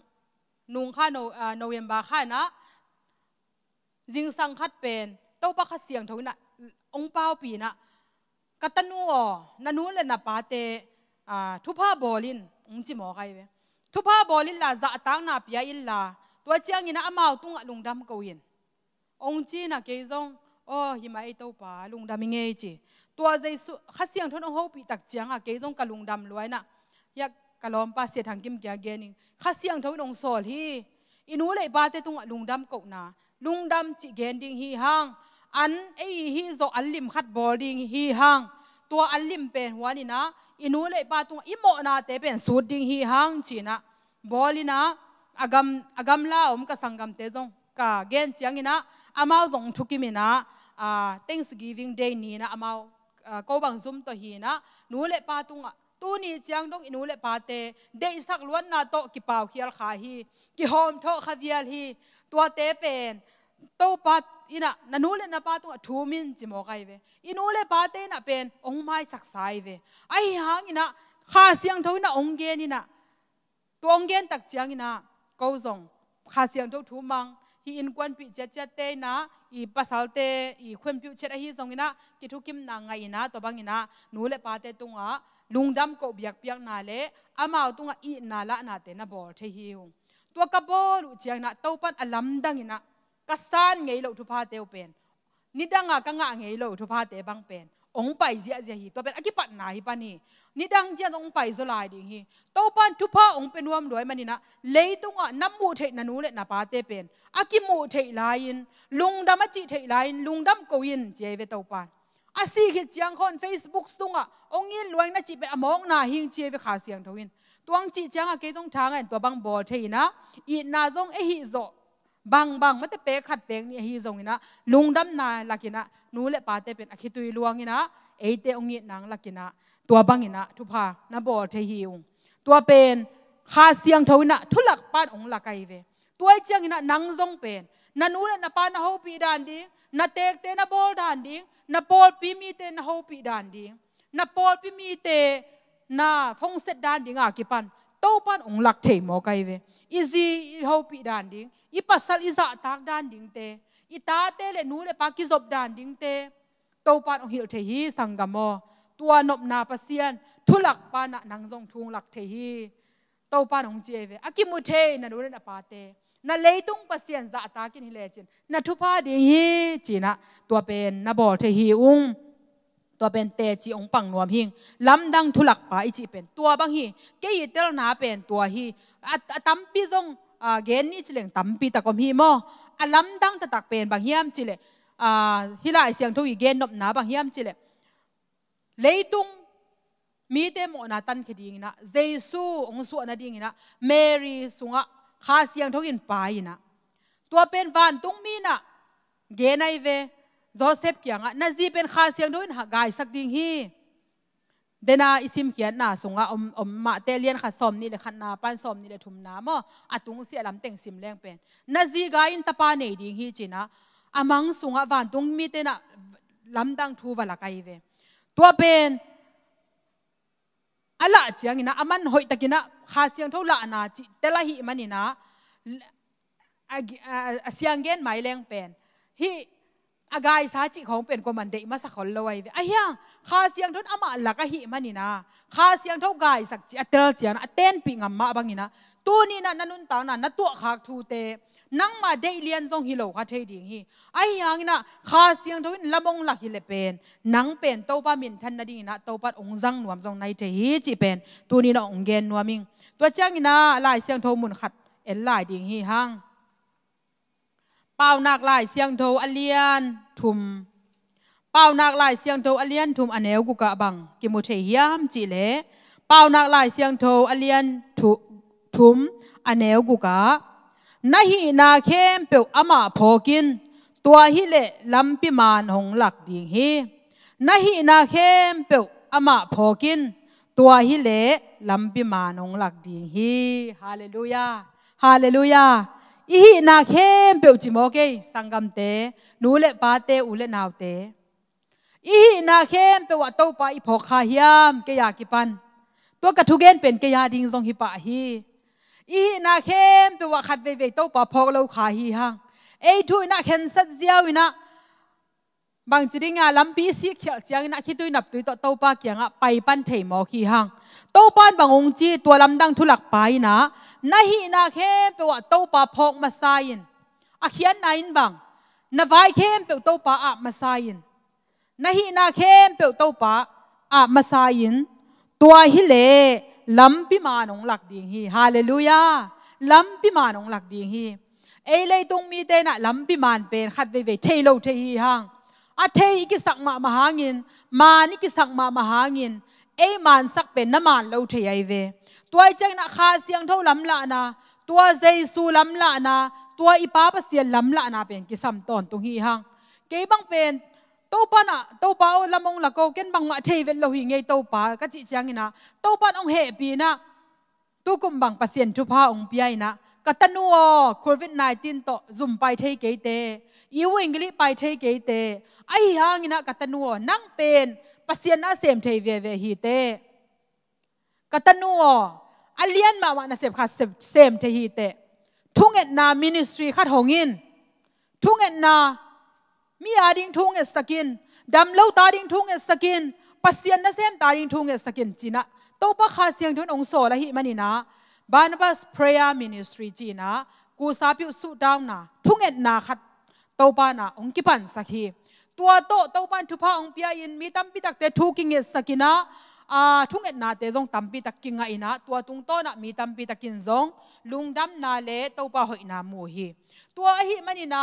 นุงข้าโนเวมบาข้านะจิงสังคัดเป็นเต้าปักเสียงทุนะองเป้าปีนะกัตนูอนันูเลนนะปาเตทุพาบอลินองจิมอไกเวทุพาบอลินลาจะตั้งนับยาอิลลาตัวเจียงยินะอามาตุงลุงดำกวินองจีนะเกยซงโอ้ยิมาไอตัวป่าลุงดำมีเงี้ยจีตัวใจสุขัดเสียงทนองหูปีตักเจียงอะเกยงกับลุงดำรวยน่ะอยากกะลอมปาเสียทางกิมเกียเกนิขัดเสียงทนองโซลฮีอินูเลยบาเตตุงลุงดำกนาลุงดำจีเกนดิงฮีฮังอันไอฮีโซอันลิมขัดบอดิงฮีฮังตัวอัลลิมเป็นหัวนี่นะอินูเลยปาตุงอิโมนาเตเป็นสูดดิ้งฮีฮังจีนะบอลินะอากำอากำลาอมกสังกำเตจงกะเกนจียงนะอามาจงทุกิมินะอ่า Thanksgiving Day นี่นะอามาก็บังซุมตัวฮีนะนูเลยปาตุงตัวูนี้จียงองอินูเลปาเต เดสักล้วนนาโตกิปาวเคียลขาฮีกิโฮมโตขเวียลฮี ตัวเตเป็น tàu pat ina nanu le na patu thu min chimo kai ve inu le pate na pen ong mai sak sai ve ai hang ina kha siang thau na ong gen ina tu ong gen tak chiang ina ko zong kha siang thau thu mang hi in kwan pi cha cha te na i pasal te i khwem pu che hi zong ina ki thu kim na ngai ina to bang ina nu le pate tunga lungdam ko biak piak na le amao tunga i na la na te na bol the hi hu tua ka bol u chiang na tau pan alam dang ina กษันไงเรกทุพาเตวเป็นนิดังอ่ะกังอ่ะไงเรกทุพาเตบังเป็นองไปเสียเสียหิตัวเป็นอคิปัตนาหิปานีนิดังเจียองไปสลายดิ่งฮีัตปันทุพาองเป็นรวมด้วยมันนี่นะเลยตรงอ่ะน้ำมูเทนันูเลนปาเตเป็นอากิมูเทลายินลุงดำมาจิเทลายินลุงดำมกวินเจเวตปันอาศีกิจียงคนเฟซบุ๊กตรงอ่ะองยินรวยนะจิเป็นอมองนาหิงเจเวขาเสียงทวินตัวงจิจียงอ่ะเกจงทางอ่ะตัวบังบอเทนะอีนาจงเอฮิโซบางบางมันจะเป๊กขัดเป๊กนี่ฮีจงนะลุงดำนาลักินะ นูเละปาเตเป็นอคิตุยลวงนะเอเตองเงนังลักินะตัวบางนะทุพานบอเทฮิวตัวเป็นคาเสียงเทวินะทุลักปานองลักไกเว ตัวเจียงนะนังจงเป็นนันูเละนปานโฮปีดานดิงนาเตกเตนะบอลดานดิงนาบอลปีมีเตนโฮปีดานดิงนาบอลปีมีเตนาฟงเซดดานดิงอากิปันโตปานองลักเทมอไกเวอีจีเขาปดานดิงอีปัสสาวะอีสจตากดานดิงเตอีตาเตเลนูเลปากิจบดานดิงเตโตปานองหิลเทฮีสังกมอตัวนบนาปเซียนทุลักปานะนางทงทุงลักเทฮีโตปานองเจเวอากิมุเทนันูเรนปาเตนาเลตุงปเซียนจะตากินฮเลจินนาทุพาดิฮีจีนะตัวเป็นนาบอเทฮีอุง้งตัวเป็นเตจีองปังนวมหิงลำดังทุลักปาอิจิเป็นตัวบางฮีเกยเตลนาเป็นตัวฮีตัมปีซงเกนนี่จิเลงตัมปีตะกมฮีโมอลำดังตะตักเป็นบางเฮียมจิเลฮิลาเสียงทุยเกนนบนาบางเฮียมจิเลเลยตุงมีเตมอนาตันคดีงนะเยซูองสุอนาดีงนะเมรีสุงะคาเสียงทุกินปายนะ ตัวเป็นวานตุงมีนะเกนไอเวโจเซฟเกียงอ่ะนาจีเป็นข้าเสียงด้วยนะกายสักดิ่งฮีเดน่าอิซิมเขียนน่ะสงะอมอมมาเตเลียนขัดสอมนี่เลยขันนาปันสอมนี่เลยทุ่มน้ำอ่ะอตุงเสียลำเต็งซิมแรงเป็นนาจีกายินตาปาเนดิ่งฮีจีนะอามังสงะวันตุงมีเตน่ะลำดังทูวะละกายเวตัวเป็นอะไรเจียงนะอามันหอยตะกินะข้าเสียงเท่าละนาจิแต่ละหิมันนี่นะเสียงเง้นไม่แรงเป็นฮีกายสาจิของเป็นกมันเดมาสักคนลอยไอ้เหี้ยข้าเสียงทุนอามาหลักหิมันนี่นะข้าเสียงเท่ากายสักจิอเตลเจียนอเตนปิงอมาบางนี่นะตัวนี้นะนันุนตานะนัตัวขากทูเตนั่งมาได้เลียนทรงฮิโลคาเทดิงฮีไอ้ยังนะข้าเสียงทุนละมงหลักฮิเลเป็นนังเป็นเต้าป้ามินทันนาดีนะเต้าป้าองซังนวมทรงในเทฮีจีเป็นตัวนี้นะองเกนนวมิงตัวเจ้างินะลายเสียงทมุนขัดเอ็นลายดิงฮีหัางเป้านักลายเสียงโทอเลียนทุมเป้านักลายเสียงโทอเลียนทุมอเนวกุกะบังกิมุเทียมจิเลเป้านักลายเสียงโทอเลียนทุทุมอเนวกุกะนาฮีนาเข้มเปียวอามาพอกิน ตัวฮิเลลำปิมานหงหลักดิ่งฮีนาฮีนาเข้มเปียวอามาพอกินตัวฮิเลลำปิมานหงหลักดิ่งฮีฮาเลลูยาฮาเลลูยาอีฮีนาเข้มเปียวจิโมเกสังกัมเตนูเลกปาเตอุเลกนาวเตอีฮีนาเข้มเปียวเต้าปาอีพอคาเฮียมเกยากิปันตัวกระทุเกนเป็นเกยาดิงทรงฮิปะฮีอีฮีนาเข้มเปียวขัดเวเวเต้าปาพอกเลาขาฮีฮังเอ้ทุยนักเห็นสัตเจียวินะบางจริงอะลำปีสีเขียวเจียงนักคิดดูนับตุยต่อเต้าปาเกียงอะไปปั้นเถยหมอคีฮังโตปานบางองจีตัวลำดังทุลักไปนะนาฮีนาเข้มเปว่าโตปาพกมาไซน์อาเขียนนายนบังนาไวเข้มเปวโตปาอามาไซน์นาฮีนาเข้มเปวโตปาอามาไซน์ตัวฮิเลลำพิมานองหลักดีงฮีฮาเลลูยาลำพิมานองหลักดีงฮีเอเลยตรงมีเตนะลำพิมานเป็นขัดเวเวเทโลเทฮีฮังอาเทอีกิสักมามหางินมานิกิสักมามหางิน ai man sắc bên nằm man lâu thì ai về tua chắc là khá siang thâu lắm lạ na tôi dây su lắm lạ na tua ipa bác siêng lắm lạ na bên cái sam tòn tung hi hang cái băng bên tàu pan à tàu bao lâm ông là câu kiến bằng ngã chơi về lâu hi ngay tàu pa các chị chàng na tàu pan ông hệ pi na tu cùng bằng bác siêng chụp ha ông pi na กตันโอควิดน19ต่อ z o o มไปที่เกเตยูอังกฤษไปที่เกเตไอ้ห่างนะกตันโวนั่งเป็นภาษานาเซมทีเวเวฮีเตกตันโวอเลียนมาวัานะเสมข่ดเซมที่ฮีเตทุ่งเอ็นนามินิสทรีขัดหงินทุ่งเอ็นนามีอาดิ้งทุ่งเอ็ดสกินดำเล่าตาดิ้งทุ่งเอ็ดสกินภาษานาเซมตาดิ้งทุ่งเอ็ดสกินจีนะโต๊ะปะคาเสียงทุนองโซละฮีมันนี่นะบานบัสพร a ยมิ m i n i s t จีนะกูสาบิสุดาวนะทุงเอ็นนาคัดเต้าบานะองค์กิปันสักทีตัวโตเต้าบานทุพองพิยอินมีตั้มปิตักเตทูกิงเอสักินะอาทุงเอ็นนาเตจงตั้มปิตักกิงไงนะตัวตุงโตนะมีตั้มปิตักกินจงลุงดำนาเลเต้าบ้าหอยนามูฮีตัวอหิมันนะ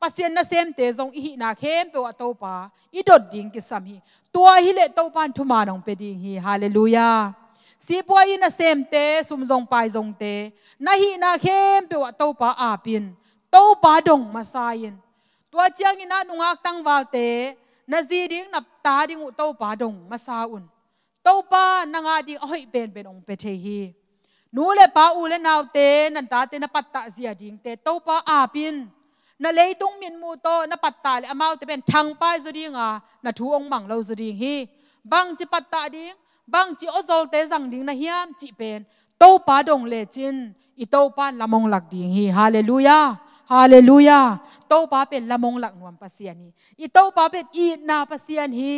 ปัสเซนนเซมเตจงอหินาเข้มเปวเต้าบ้าอีดดดิ่งกิสัมีตัวฮิเลเต้าบานทุมานองเปดิ่งฮีฮาเลลูยาสีปวยน่ะเซมเตสุมจงไปจงเตนาฮีนาเข้มเปวะเต้าป่าอาปินเต้าป่าดงมาสายิน ตัวเจียงนี่นะนุ่งอักตั้งวาลเตนาจีดิ้งนับตาดิ้งอุเต้าป่าดงมาสาอุนเต้าป่านางาดิ้งอ้อยเป็นเป็นองเปเทฮีนูเลป้าอูเลนาวเตนันตาเตนปัตตาเสียดิ้งเตเต้าป่าอาปินนาเลยตุงมินมูโตนปัตตาเลยอมาวเตเป็นทางไปสุดิ้งอ่ะนาทูองมังเราสุดิ้งฮีบางจิปัตตาดิ้งบางจีโอโซลเตสังดิ่งนะเฮียมจีเป็นโตปาดงเลจินอีโตปาละมงหลักดิ่งฮีฮาเลลูยาฮาเลลูยาโตปาเป็นละมงหลักนวมปัสเซียนีอีโตปาเป็นอีนาปัสเซียนฮี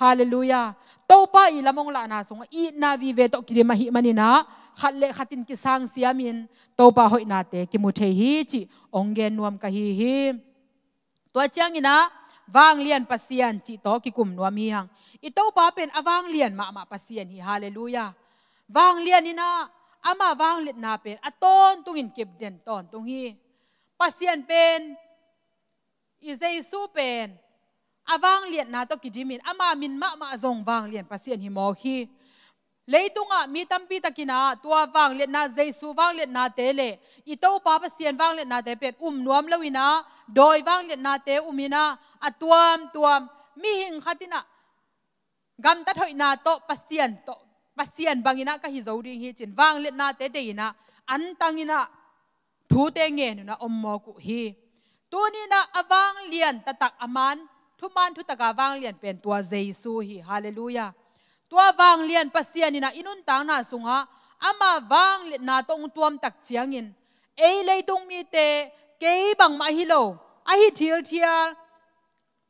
ฮาเลลูยาโตปาอีละมงหลักนาสงอีนาวีเวตกิริมาหิมันินะขัดเลขัดินกิสังเสียมินโตปาหอยนาเตกิมุเทฮีจิองเกนนวมกะฮีฮีตัวเจียงนะวางเลียนปัสเซียนจิตโอกิกุมนัวมีหังอิโตปาเป็นอวางเลียนมามาปัสเซียนฮิฮาเลลูยาวางเลียนนี่นะอามาวางเลียนนาเป็นอตอนตุงินเก็บเด่นตอนตุงฮีปัสเซียนเป็นอิเซซูเป็นอวางเลียนนาตกิจิมินอามามินมามาจงวางเลียนปัสเซียนฮิมอฮีเลยตุงมีตัมปีตะกินาตัววังเล่นนาเจสูวังเล่นนาเตเลอีโต้ปาปเสียนวังเล่นนาเตเป็นอุ้มนวมเลวินาโดยวังเล่นนาเตอุมินาอตัวมตัวมีหิงขัดินะกัมตัดหอยนาโตปเสียนโตปเสียนบางินะก็ฮิโจดิงฮิจินวังเล่นนาเตเินะอันตังินะทูเตงเงินนะอมมอกุฮีตัวนี้นะอวังเลียนตะตักอามันทุมันทุตะกาวังเลียนเป็นตัวเจสูฮีฮาเลลูยาตัววางเลียนปัสเซียนินะอินุนต่างนาสุงฮะอามาวางเลียนนาตรงตัวมตักเจียงินเอเลยตรงมีเตเกยบังมาฮิโลอาฮิเทียลเทียล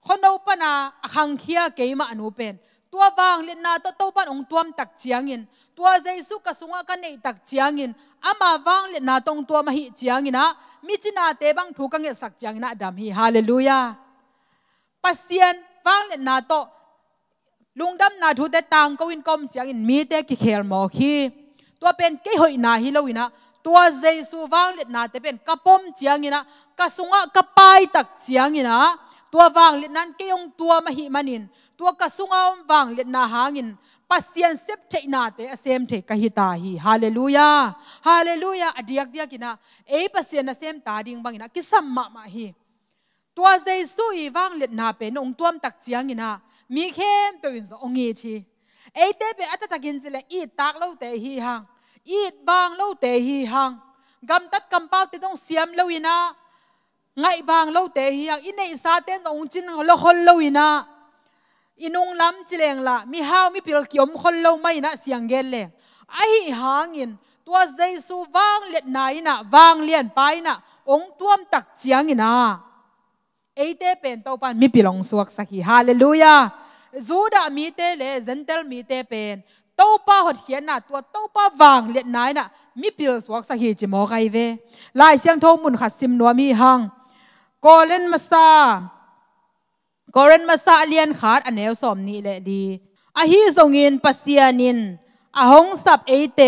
คนเอาปนาขังเคียเกยมาอนุเป็นตัววางเลียนนาตัวโตปันองตัวมตักเจียงินตัวเจสุกสุงกันในตักเจียงินอามาวางเลียนนาตรงตัวมาฮิเจียงินะมิจินาเตบังถูกังเงสักเจียงนะดามฮิฮาเลลูยาปัสเซียนวางเลียนนาโตลุงดำนาทูเดตังก็วินกอมเสียงอินมีเตกิเคลมอคีตัวเป็นเกหอยนาฮิโลวินะตัวเจสูวังเล็ดนาแต่เป็นกระปมเสียงอินะกระสุงะกระปายตักเสียงอินะตัววางเล็ดนั้นเกยงตัวมหิมันินตัวกระสุงะวางเล็ดนาหางินปัสเซียนเซบเทนาเตอเซมเทกหิตาฮีฮาเลลูยาฮาเลลูยาอดียกเดียกินะเอปัสเซียนเซมตาดิงบังอินะกิสัมมะมาฮีตัวเจสูอีวางเล็ดนาเป็นองค์ตัวมตักเสียงอินะ mi khen pe in zo ongi chi ei te be ata takin zile i tak lo te hi hang i bang lo te hi hang gam tat kam pau te dong siam lo ina ngai bang lo te hi hang inei sa ten ong chin lo hol lo ina inung lam chileng la mi hau mi pil kiom khol lo mai na siang gel le ai in, tua jaisu wang let nai na wang lian pai na ong tuam tak chiang ina เอเตเป็นตัวปันมีปิลงสวกสักฮีฮาเลลูยาจูดามีเตเลเซนเตลมีเตเป็นตัวปะาหดเขียนน่ะตัวตัวปะาวางเลียนนายน่ะมีปิลสวกสักฮีจิมอไกเวลายเสียงโทมุนขัดซิมนัวมีหังโกเลนมาซากอเรนมาซาเลียนขาดอันแนวสอมนี้แหละดีอาฮีทรงินปัสเซียนินอาหงสับเอเต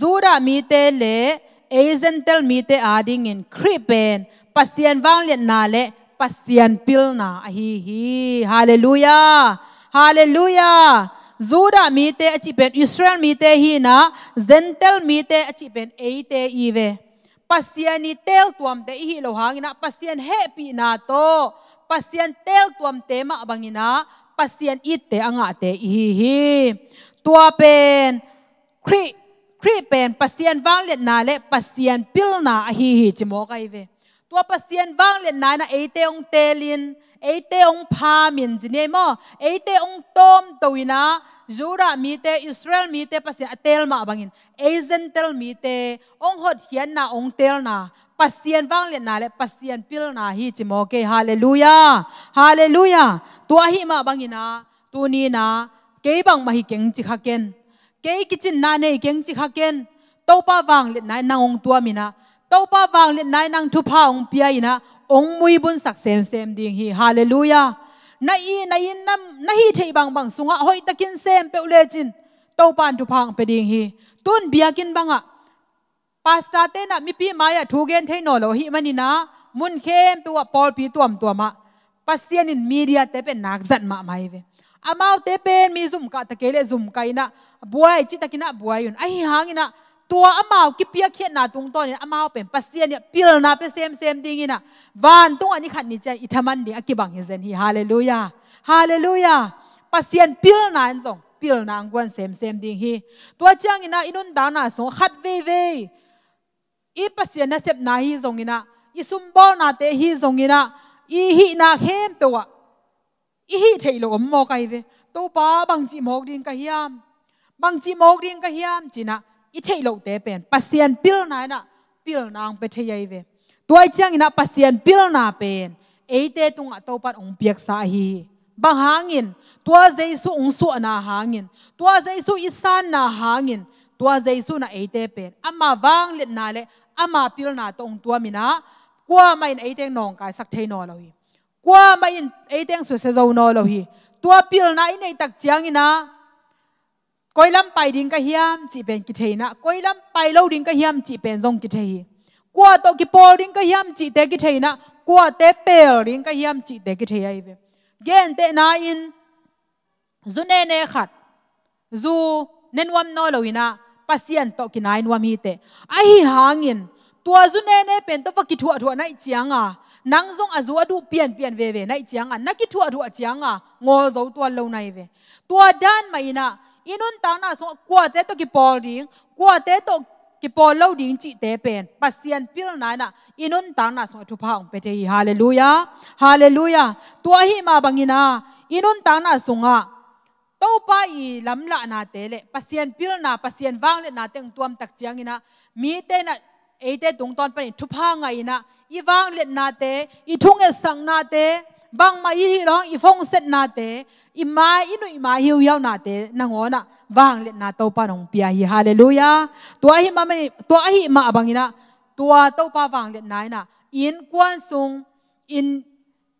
จูดามีเตเลเอเซนเตลมีเตอาดิงินครีเป็นปัสเซียนวางเลียนนาเล pasian pilna hi hi hallelujah hallelujah zuda mi te achi pen Israel mi te hi na gentle mi te achi pen e te i ve pasiani tel tuam te hi lo na pasian he pi na to pasian tel tuam te ma bangina pasian it te anga te hi hi tua pen kri khri pen pasian wang let na le pasian pil na hi hi chimo kai ve ตัวปัสเซียนว่างเล่นนายนะเอเตองเตลินเอเตองพามินจีเนมอเอเตองตอมตัวนะจูรามีเตอิสราเอลมีเตปัสเซียนเตลมาบังอินเอเซนเตลมีเตองหดเขียนนาองเตลนาปัสเซียนว่างเล่นนาเล่ปัสเซียนพิลนาฮีจิโมเกฮาเลลูยาฮาเลลูยาตัวฮีมาบังอินะตัวนี้นะเกบังมาฮีเก่งจิฮักเกนเกกิจินนาเนเก่งจิฮักเกนโตปาวางเล่นนายนางองตัวมีนะตปาวางเล่นนายนางทุพาองเปียนะองมุยบุญสักเซมเซมดิ่งฮีฮาเลลูยานาอีนายินน้ำนาฮีเทบังบังสุงะหอยตะกินเซมเปอเลจินเต้าปานทุพังเปดิ่งฮีตุนเบียกินบังอะปาสตาเตนะมีปีมายะทูเกนเทนอโลฮีมันินะมุนเข้มตัวปอลปีตัวมตัวมาปัสเซียนินมีเดียเตเป็นนักจัดมาไม่เวอมาวเตเป็นมีซุมกะตะเกเลซุมมไกนะบวยจิตะกินะบวยยุนไอหางินะตัวอมากิเปียเขียนนาตรงต้นเนี่ยอมาเป็นปัสเซียเนี่ยปลนาเป็นเซมเซมดิ่งนะวานตรงอันนี้ขัดนี้ใจอิทมันดีอักิบังเฮเซนฮีฮาเลลูยาฮาเลลูยาปัสเซียนปลนานส่งเปลนางวนเซมเซมดิ่งฮีตัวเจ้าอินะอินุนดาวนาส่งขัดเวเวอีปัสเซียนนะเซบนาฮีส่งอินะอีซุมบอลนาเตฮีส่งอินะอีฮีนาเข้มตัวอีฮีเทลอมโมกัยเวตัวป้าบังจิโมกดิ่งกะฮิยามบังจิโมกดิ่งกะฮิยามจินะ ít thấy lâu tế bền pasien Pil na na pill nang bê thấy vậy về tuổi chăng ina pasien Pil na pen, ấy tế tung ở tàu bắt ông biết sa hi bằng hangin tua dây su ông su na hangin tua dây su isan na hangin tua dây na ấy tế pen, ama vang liệt na lệ ama Pil na tông tua mina qua mai ấy tế nong cái sắc thấy nó lâu qua mai ấy tế su sẽ giàu nó lâu hi tua Pil na ấy này chiang ina ก้อยลำไปดิ่งก็เฮียมจีเป็นกิเทนะก้อยลำไปเล่าดิ่งก็เฮียมจีเป็นทรงกิเทกัวตกิปอลดิ่งก็เฮียมจีเตกิเทนะกัวเตเปลดิ่งก็เฮียมจีเตกิเทไอเวเกนเตนาอินจุเนเนขัดจูเนนวัมโนเลวินะปัสยันตกินายนวามีเตอไอหางินตัวจุเนเนเป็นตัวกิทัวทัวนัยจียงอ่ะนางจงอาจจะดูเปลี่ยนเปลี่ยนเวเวนัยจียงอ่ะนักกิทัวทัวจียงอ่ะงอเจ้าตัวเลวนัยเวตัวด้านไม่นะอินุนตานาสงกัาเตตกิปอลดิงกัาเตตกิปอลเลดิงจิเตเป็นปัสเซียนพิลนายนะอินุนตานาสงทุพาองเปเตยฮาเลลูยาฮาเลลูยาตัวหิมาบังินาอินุนตานาสงะตัวไีลำละนาเตเลปัสเซียนพิลนาปัสเซียนวัางเลนาเตงตัวมตักจียงินะมีเตนะเอเตตุงตอนเป็นทุพางไงนะอีวางเลนาเตอีทุงเอสังนาเตบางมาอีร้องอีฟงเซตนาเตอีมาอินุอีมาฮิวยาวนาเตนางโอนะบางเล็ดนาเต้ปานองเปียฮิฮาเลลูยาตัวฮิมาไม่ตัวฮิมาบางินะตัวเต้ปาวางเล็นายนะอินกวนซุงอิน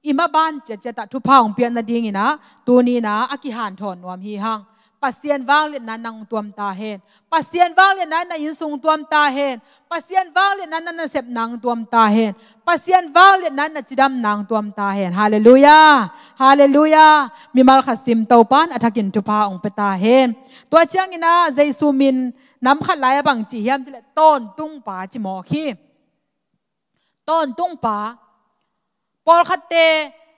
อิมาบ้านเจเจตะทุพาองเปียนาดิงินะตัวนี้นะอากิหานถอนนวมฮีฮังปัสเซียนว่าเลยนั้นนางตัวมตาเห็นปัสเซียนว่าเลยนั้นนายยิ่งสูงตัวมตาเห็นปัสเซียนว่าเลยนั้นนั้นเสพนางตัวมตาเห็นปัสเซียนว่าเลยนั้นนาจิดมนางตัวมตาเห็นฮาเลลูยาฮาเลลูยามีมารคสิมเต้าปานอธฐกินทุพาองเปตาเห็นตัวเชียงนาเจสุมินน้ำขัดลายบังจีเฮีมจิเลต้นตุ้งป่าจิหมอขี้ต้นตุ้งป่าปอลคัตเต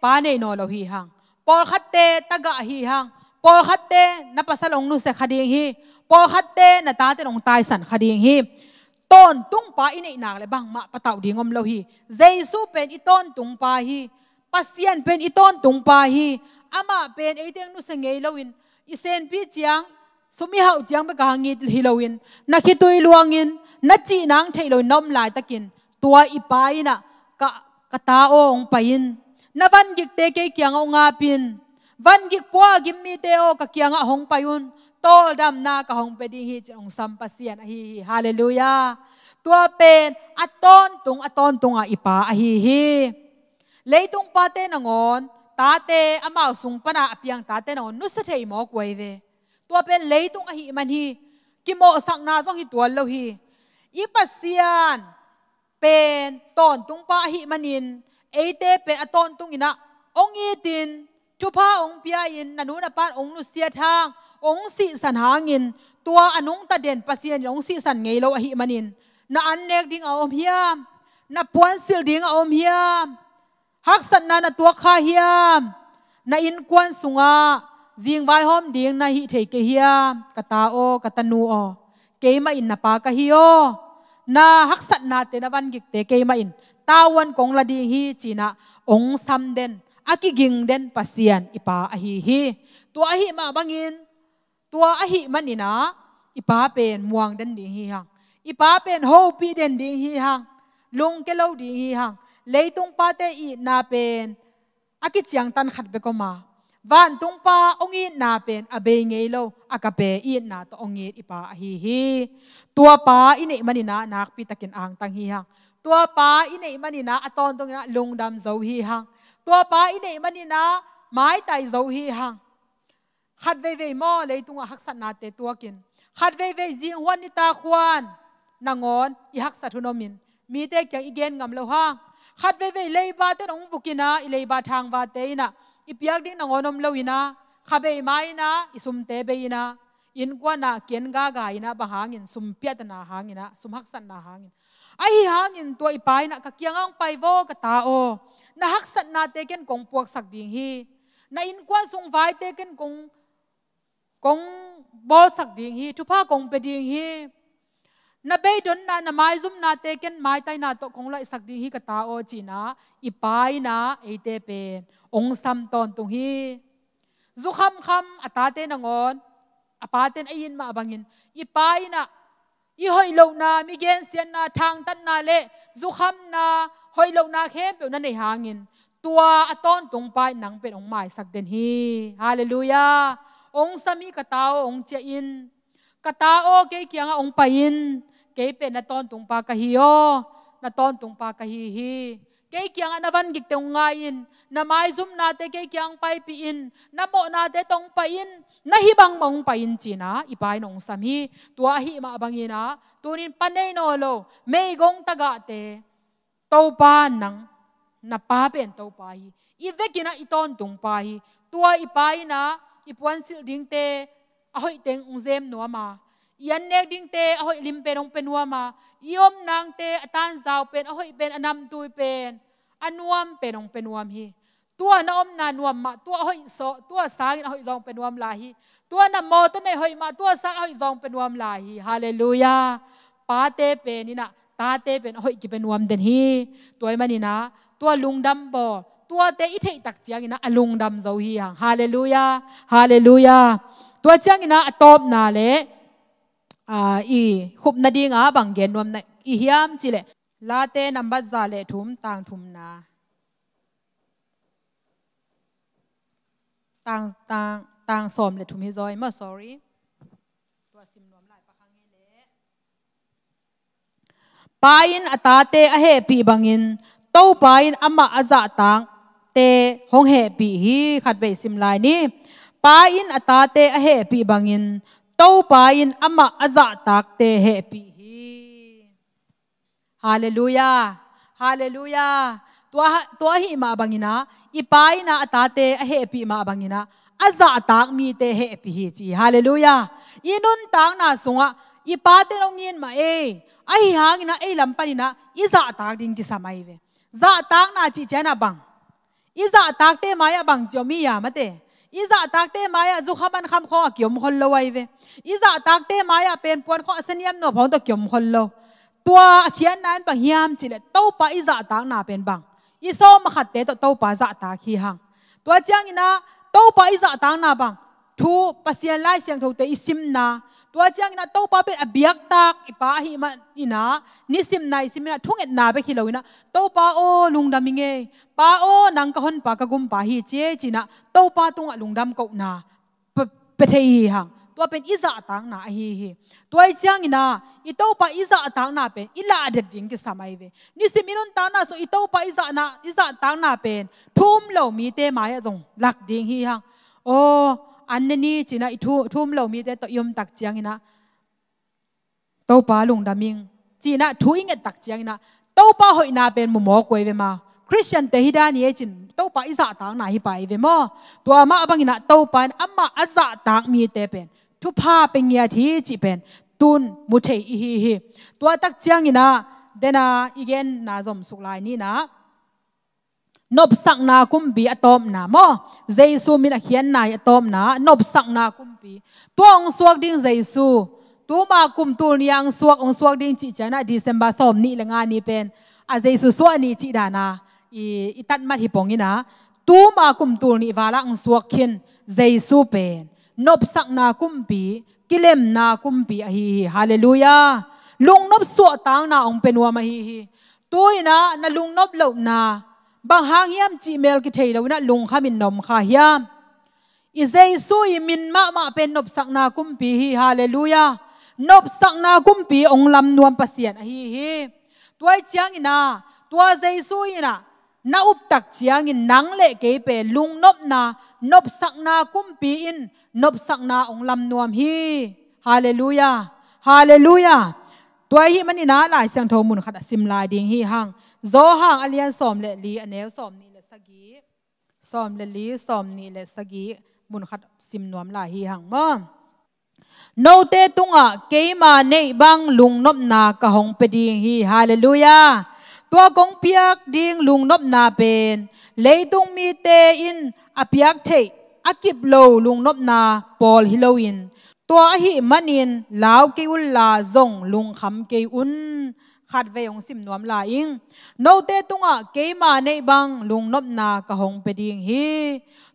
ปานในอเรฮีฮังปอลคัตเตตะกะฮีฮังปอคัดเตนับภาษาลงนูเสคดีฮีปอคัดเตนตาเตลงตายสันคดีฮีต้นตุ้งปาอินอีนากเลยบังมาปะเต่าดีงอมเลวฮีเจสูเป็นอีต้นตุ้งปาฮีปัสเซียนเป็นอีต้นตุ้งปาฮีอามาเป็นไอเตียงนูเสงเงยเลวินอีเซนพีเจียงสมิหาเจียงเปกางงิดฮิเลวินนักขิตุยลวงินนัจีนางเทลอยน้อมลายตะกิน ตัวอีปายน่ะกะกะตาโองไปยินนวันกิเตเกียงเอางาปิน van gi kwa gi mi deo ka kianga hong payun tol dam na ka hong pe ding hi chong sam pasian hi hi hallelujah tua pen aton tung aton tung a ipa a hi hi leitung pate nangon tate amao sung pana apiang tate nangon nu se thei mo kwai ve tua pen leitung a hi man hi ki mo sang na jong hi tual lo hi i pen ton tung pa hi manin eite pen aton tung ina ongi tin จุพาองเปียอินนันุนปานองนุเสียทางองสิสันหางินตัวอนุงตะเด่นปัสเซียนองสิสันไงเราอหิมันินนาอันเนกดิ่งเอาอมเฮียมนาปวนสิลดิ่งเอาอมเฮียมฮักสันนานาตัวข้าเฮียมนาอินกวนสุงาจิงไว้หอมดิ่งนาหิเทกเฮียมกตาโอกตนูโอเกมาอินนาปากะฮิโอนาฮักสันนาเตนวันกิกเตเกมาอินตาวันกงละดีฮีจีนาองซัมเดน aki ging den pasian ipa ahi hi tua ahi ma bangin tua ahi manina ipa pen muang den ding hi hang ipa pen ho pi den ding hi hang lung ke lo ding hi hang leitung pa te i na pen aki chiang tan khat be ko ma van tung pa ongi na pen abe ngei lo akape i na to ongi ipa hi hi tua pa ine manina nak pi takin ang tang hi hang tua pa ine manina aton tong na lungdam zo hi hang tua pa ine manina mai tai zo hi hang khat ve ve mo leitung hak sat na te tua kin khat ve ve jing hwan ni ta khwan nangon i hak sat hunomin mi te kyang igen ngam lo hang khat ve ve lei ba te ong bukina i lei ba thang ba te ina i piak ding nangonom lo ina kha be mai na i sum te be ina in kwa na ken ga ga ina ba hangin sum piat na hangina sum hak san na hangin ai hangin to ipai na kakiangang paivo ka tao na haksat na teken kong puwaksak ding hi na inkwa sung vai teken kong kong bolsak ding hi tupa kong peding hi na beidon na na mai zum na teken mai tai na to kong lai sak ding hi ka tao china ipai na ate pen ong sam ton tung hi zu kham kham atate nangon apaten ayin ma abangin ipai na อีหอยเลูกนามีเกณฑ์เสียนาทางตันนาเละจุคมนาหอยเลูกนาเข้มเปียวนั่นในหางินตัวอตอนตรงไปหนังเป็นองค์หม่สักเดนฮีฮาเลลูยาองค์สามีกะตาองค์เจอินกะตาโอเกเกียงองค์ไปอินเกเป็นอตอนตรงปากะฮิโอนตอนตรงปากะฮีฮี Kay kiyang anavan gigtong ngayin, na maizum nate kay kiyang paipiin, na mo nate tong pain, na hibang mong pain china, ipay nong samhi, tuahi maabangina, tunin panay nolo, may gong tagate, taupa nang napapen taupahi. Ivek na iton tungpahi, tua ipay na ipuan silding te, ahoy teng ungzem no ama, ยันเนกดิ่งเตอหอยลิมเป็นองเป็นวัวมาอิมนางเตอตานสาวเป็นอหอยเป็นอนามตุยเป็นอันวมเป็นองเป็นวัมฮีตัวน้อมนานวมมาตัวหอยโซตัวสางหอยจองเป็นวัมลาฮีตัวน้ำโมตันในหอยมา ตัวสางหอยจองเป็นวัมลาฮีฮาเลลูยาป้าเตเป็นนี่นะตาเตเป็นหอยกิเป็นวัวเดนฮีตัวมันนี่นะ ตัวลุงดำบ่ตัวเตอิเทตักเจียงนะอลุงดำเจ้าฮีฮังฮาเลลูยาฮาเลลูยาตัวเจียงนะอตบนาเละอีขบนาดีงาบังเกนวมนอีฮิมจิเลลาเตนัมบัซาเลทุมต่างทุมนาต่างต่างต่างสมเลทุมฮิจอยมาสอรี่ตัวซิมนวมลายปะคังเงเลปายินอตาเตอเฮปีบังอินโต้าปายินอมาอจาต่างเตหงเฮปีฮีขัดเวซิมลายนี้ปายินอตาเตอเฮปีบังอิน tauin ama azatakte hepi hi Halleluja Halleluja tua hi ima bangina ipaina atate hepi ima bangina azatak mi te hepi hi chi Halleluja inun tang na sunga ipate rong yin ma e ai hangina e lampanina iza atak ding ki samai ve za atak na chi chena bang iza atak te maya bang chomi ya mate อีจ่าตักเตมายาจุขบันคำข้อเกี่ยมคนละไว้เวอีจ่าตักเตมายาเป็นปวนข้อเสนียมหนอพองตัวเกี่ยมคนละตัวเขียนนั้นปะเฮียมจิเลตเต้าปะอีจ่าตักนาเป็นบังอีโซมาขัดเตะตัวเต้าปะจ่าตักขี้หังตัวเจ้าอี่นเต้าปะอีจ่าตักนาบัง thu pasian lai siang tho te isim na tua chang na to pa pe abiak tak ipa hi ma ina ni sim nai sim na thunget na be khilo ina to pa o lungdam inge pa o nang ka hon pa ka gum pa hi che china to pa tung a lungdam ko na pe thei hi hang tua pen iza atang na hi hi tua chang ina i to pa iza atang na pen ila de ding ki samai ve ni sim inon ta na so i to pa iza na iza atang na pen thum lo mi te ma ya jong lak ding hi hang oh อันนี้จีน่าทุ่มทุ่มเรามีแต่ตัวยมตักเจียงนะตัวปาลุงดามิงจีน่าทุ่งเงตักเจียงนะตัวปลาหอยนาเป็นมุมอกวยเวมา คริสเตียนเตฮิดานี่จินตัวปาอิสระต่างไหนไปเวมอตัวมาบังนะตัวปาอัมมาอิสระต่างมีแต่เป็นทุพาเป็นเงียที่จีเป็นตุนมุเทอีฮีตัวตักเจียงนะเดน่าอีเกนนาจอมสุกลายนี่นะนบสักนาคุมบีอตอมนาโมเจซูมีนเขียนนายอตอมนานบสักนาคุมบีตัวองสวกดิ้งเจซูตัวมาคุมตูนยังสวกองสวกดิ้งจิจนะดีเซมบาสอมนี่ละงานนี้เป็นอาเจซูสวกนี้จิดานาอีตัดมาที่ปองินะตัวมาคุมตูนีวาละองสวกขินเจซูเป็น นบสักนาคุมบีกิเลมนาคุมบีฮีฮาเลลูยาลุงนบสวกตางนาองเป็นวามาฮีฮีตัวนะนลุงนบเหลนาบางหางยามจีเมลกิเทยวรานะลุงข้ามินนมข้ายามอิเซซูยมินมามาเป็นนบสักนาคุมปีฮีฮาเลลูยานบสักนาคุมปีองลำนวมประเสียนฮีฮีตัวเจียงอินาตัวเซซูยนะนาอุปตักเจียงอินนังเละเกเปลุงนบนานบสักนาคุมปีอินนบสักนาองลำนวมฮีฮาเลลูยาฮาเลลูยาตัวฮีมันอินาหลายเสียงโทมุนขัดสิมลายดิงฮีฮังโซห่างอเลียนสอมเลลีอันเนลสอมนี่เลสกีสอมเลลีสอมนี่เลสกีมุนขัดสิมนวมลาฮีห่างมั่งโนเตตุงอ่ะเกมาในบังลุงนบนากะหงเปดีฮีฮาเลลูยาตัวกงเปียกดิงลุงนบนาเป็นเลยตุงมีเตอินอเปียกเทอากิบโลลุงนบนาปอลฮิโลอิน ตัวอหิมันินลาวเกอุลลาจงลุงคำเกอุนขาดเวงสิมนวมลาอิงโนเตตุงะเกมาในบังลุงนบนากะหงเปดิงฮี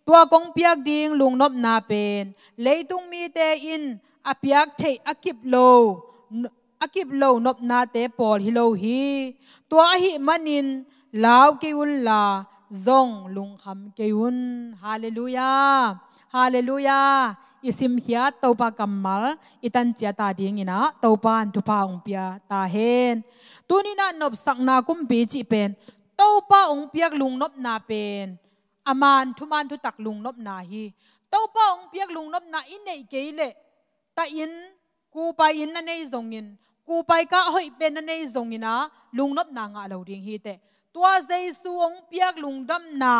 ตัวกงเปียกดิงลุงนบนาเป็นเลยตุงมีเตอินอเปียกเทอกิบโลอกิบโลนบนาเตปอลฮิโลฮีตัวอหิมันินลาวเกิวุลลาจงลุงคำกิวุนฮาเลลูยาฮาเลลูยา isim hia topa kamal itan chia ta ding ina topa an thupa ong pia ta hen tunina nop sakna kum pi chi pen topa ong piak lung nop na pen aman thuman thu tak lung nop na hi topa ong piak lung nop na in nei ke le ta in ku pa in na nei zong in ku pai ka hoi pen na nei zong ina lung nop na nga lo ding hi te tua jaisu ong piak lung dam na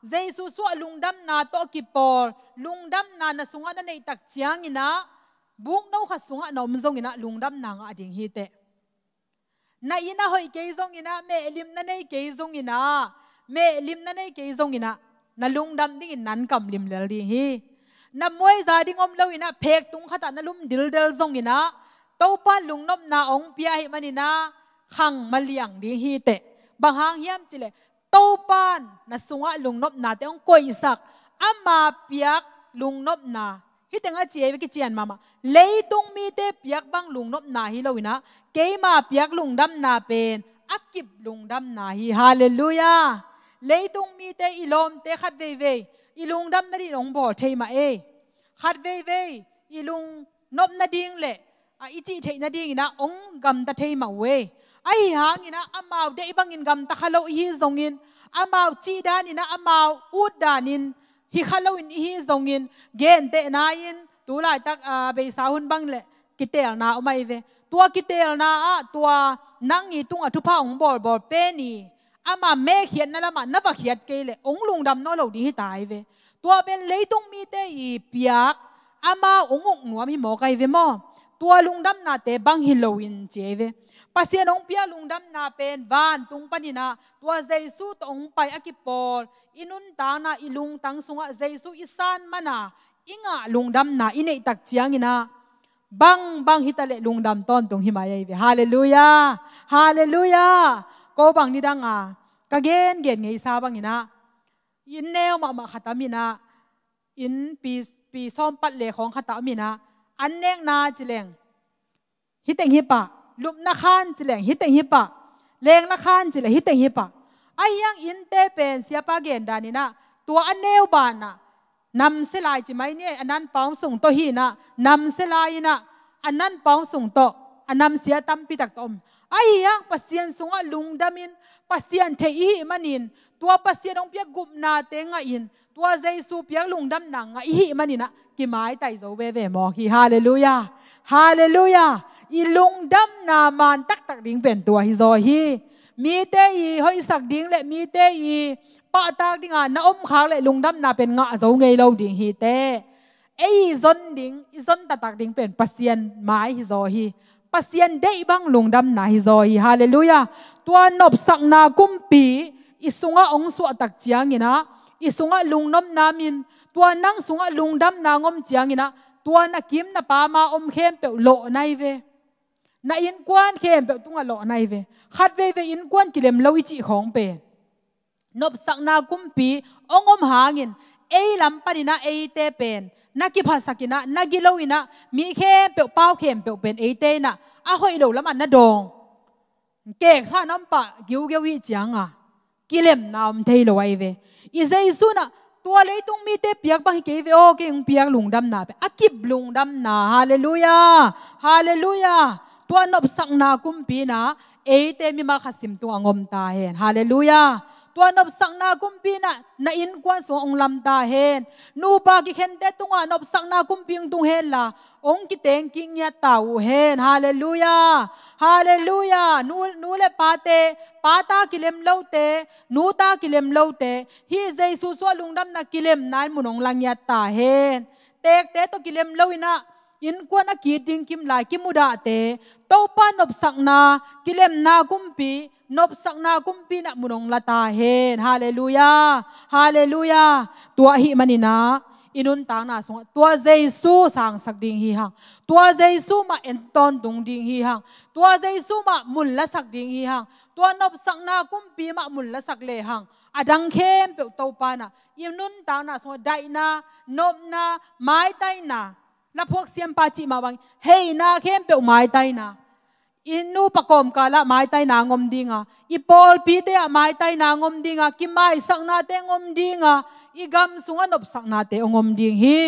Jesus so lungdam na to ki por lungdam na na sunga na nei tak chiang ina bung no kha sunga na um zong ina lungdam na nga ading hi te na ina hoi ke zong ina me elim na nei ke zong ina me elim na nei ke zong ina na lungdam ding in nan kam lim lel ding hi na moi za ding om lo ina phek tung khata na lum dil del zong ina to pa lungnom na ong pia hi manina khang maliang ding hi te bang hang hiam chile โตปานนะสุงะลุงนบนาแต่องกอยสักอามาเปียกลุงนบนาฮิตงอาเจียวิกิเจียนมามาเลยตรงมีเตเปียกบังลุงนบนาฮิโลวินะเกมาเปียกลุงดำนาเป็นอักิบลุงดำนาฮิฮาเลลูยาเลยตรงมีเตอิลมเตขัดเวเวอีลุงดำนาดีนองบ่อเทมาเอขัดเวเวอีลุงนบนาดิงเละอีจีเทนาดิงนะองกำตะเทมาเว ai hang ina amau de ibang in gam takhalo hi zongin amau chi dan ina amau ut danin hi khalo in hi zongin gen te na in tu lai tak à, be sa hun bang le kitel na umai ve tua kitel na a tua nang i tung athu pa ong bol bol pe ni ama me khian na lama na va khiat ke le ong lung dam no lo di hi tai ve tua ben le tung mi te i piak ama ong ong nuam hi mo kai ve mo tua lung dam na te bang hi lo in che ve ปัสยนองพี่ลุงดันนาเป็นวานตุงปนินาตัวเจสุตองไปอกิปอลอินุนตานาอิลุงตังสงะเจสุอิสานมานาอิงะลุงดัมนาอินเอกตักเจียงินาบังบังฮิตาเลลุงดัมตอนตุงหิมายฮาเลลูยาฮาเลลูยาโกบังนิดังอากะเกนเกนไงซาบังินาอินเนวมามาขัตามินาอินปีปีซอมปัดเลของขัตามินาอันเนงนาจิเลงฮิตเองฮิปะลุมนักขันจิเลงฮิตแต่ฮิปะเลงนักขันจิเลงฮิตแต่ฮิปะไอยังอินเตเป็นเสียปาเกนดานี่นะตัวอันเนวบานนะนำเสลายจิไหมเนี่ยอันนั้นปองส่งโตฮีนะนำเสลายนะ อันนั้นปองส่งโต anam sia tampi tak tom ai yang pasien sunga lungdamin pasien the i manin tua pasien ong pia gup na nga in tua zai su pia lungdam na nga i manina ki mai tai zo ve ve mo hi hallelujah hallelujah i lungdam na man tak tak ding pen tua hi zo hi mi te i hoi sak ding le mi te i pa tak ding a na om khang le lungdam na pen nga zo ngei lo ding hi te ei zon ding i zon ta tak ding pen pasien mai hi zo hi pasien dei bang lungdam na hi zoi hallelujah tua nop sak na kumpi isunga ong su atak chiang ina isunga lungnom namin tua nang sunga lungdam na ngom chiang ina tua na kim na pa ma om khem pe lo nai ve na in kwan khem pe tunga lo nai ve khat ve ve in kwan kilem lo ichi khong pe nop sak na kumpi ongom hangin ei lam panina ei te pen นักกีภาษากินะนักกิเลวินะมีเข้มเปลวเป้าเข้มเปลวเป็นเอเตนะอาหอยเหลวละมันนะดองเก่งข้าน้ำปะกิวเกวิจังอ่ะกิเลมนำเทลไว้เวอีเซอิสุนะตัวเลยต้องมีเตเปียกบางเกวโอเก่งเปียกลุงดำนาไปอักิบลุงดำนาฮาเลลูยาฮาเลลูยาตัวนบสังนากุมปีนะเอเตมีมาขัดสิมตัวงมตาเห็นฮาเลลูยา tua nộp sang na kumpi na na in quan so ông làm ta hen nu ba cái khen tết tung à nộp sang na kumpi ông tung hen là ông cái tên kinh nhà tàu hen hallelujah hallelujah nu nu le pa te pa ta kilem lâu te nu ta kilem lâu te hi Jesus so lung dam na kilem nai munong lang nhà ta hen tek te to kilem lâu ina in kwa na ki ding kim lai ki muda te to pa nop sak na kilem na kumpi nop sak na kumpi na munong lata hen hallelujah hallelujah tua hi manina inun tang na song tua jesu sang sak ding hi hang tua jesu ma enton dung ding hi hang tua jesu ma mun la sak ding hi hang tua nop sak na kumpi ma mun la sak le hang adang khem pe to pa na inun tang na song dai na nop na mai tai na ลาพวกเสียมปาจิมาวังเฮนาเข้มเปียวไม้ไตนาอินูปะกอมกาละไม้ไตนางมดิงะอีปอลปีเตะไม้ไตนางมดิงะกิมไม้สักนาเตงมดิงะอีกำสุงนบสักนาเตงมดิงฮี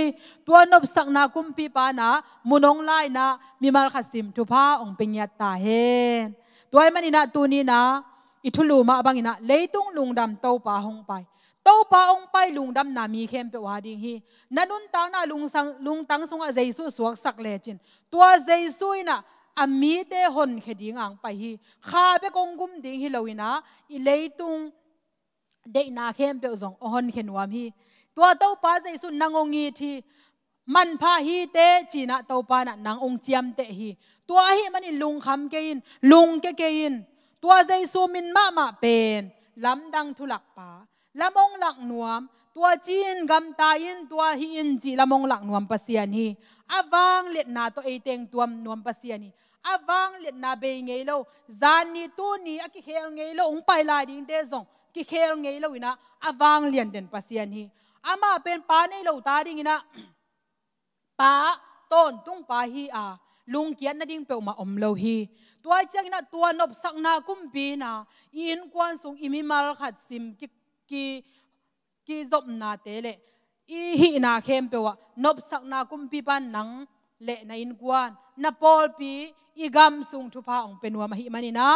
ตัวนบสักนากุมปีปานะมุนงไลนะมีมัลคัสิมทุพาองเป็นยัตตาเฮนตัวไอ้มันนี่นะตัวนี้นะอิทุลูมาบังอินะเลยตุงลุงดำเต้าป่าหงไปต้าป้าองไปลุงดำนามีเข้มไปว่าดิ่งฮีนั่นนุ่นตาหน้าลุงสังลุงตั้งสงอาเจสุสวกสักเลจินตัวเจสุยน่ะอามีเตหอนเขดิ่งอังไปฮีข้าเปกงกุมดิ่งฮีเลินาอิเลยตุงเด็กนาเข้มไปส่งหนเขนวามฮีตัวเต้าป้าเจสุนางองีทีมันพาฮีเตจีน่ะเต้าป้าน่ะนางองเจียมเตฮีตัวฮีมันอินลุงคำเกินลุงเกเกิน ตัวเจสุมินมามาเป็นลำดังทุลักป้าละมงหลักหนวมตัวจีนกำตายินตัวฮีอินจีละมงหลักหนวมปะเสียนีอาวางเล็ดนาตัวเอเตงตัวหนวมปะเสียนีอาวางเล็ดนาเบงไงโลจานนีตัวนีออกิเคลไงเโลองไปลายดิ้งเดซงกิเคลไงเราวินะอาวางเลียนเด่นปะเสียนีอามาเป็นปาในโลตาดิ้งนะปาต้นตุ้งปาฮีอาลุงเกียนนดิ่งเปียมาอมเลวฮีตัวเจ้านะตัวนบสักนาคุ้มปีนะอินกวนสุงอิมิมาลขัดซิมกิ ki ki zop na te le i hi na khem pe wa nop sak na kum pi pan nang le na in kwan na pol pi igam sung thu pa ong penwa mahi manina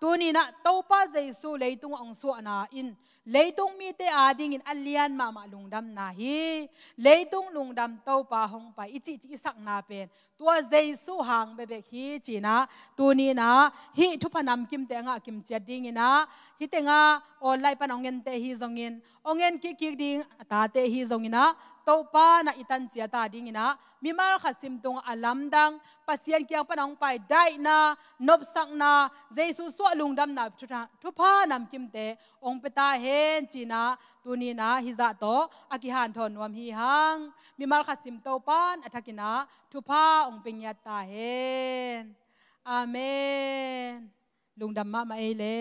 tuni na topa jaisu leitung ong so na in leitung mi te ading in alian ma ma lungdam na hi leitung lungdam topa hong pa ichi chi sak na pen tua jaisu hang be be hi china tuni na hi thu pa nam kim te nga kim che ding ina hi te nga online pan ong en te hi zongin ong en ki ki ding ta te hi zongina topa na itan siya ta dingina mimal khasim tung alamdang pasien kyang panang pai dai na nobsak na jesu so lungdam na chuta thupa nam kimte ong peta hen china tuni na hiza to akihan thon wam hi hang mimal khasim topan athakina thupa ong pingya ta hen amen lungdam ma ma ele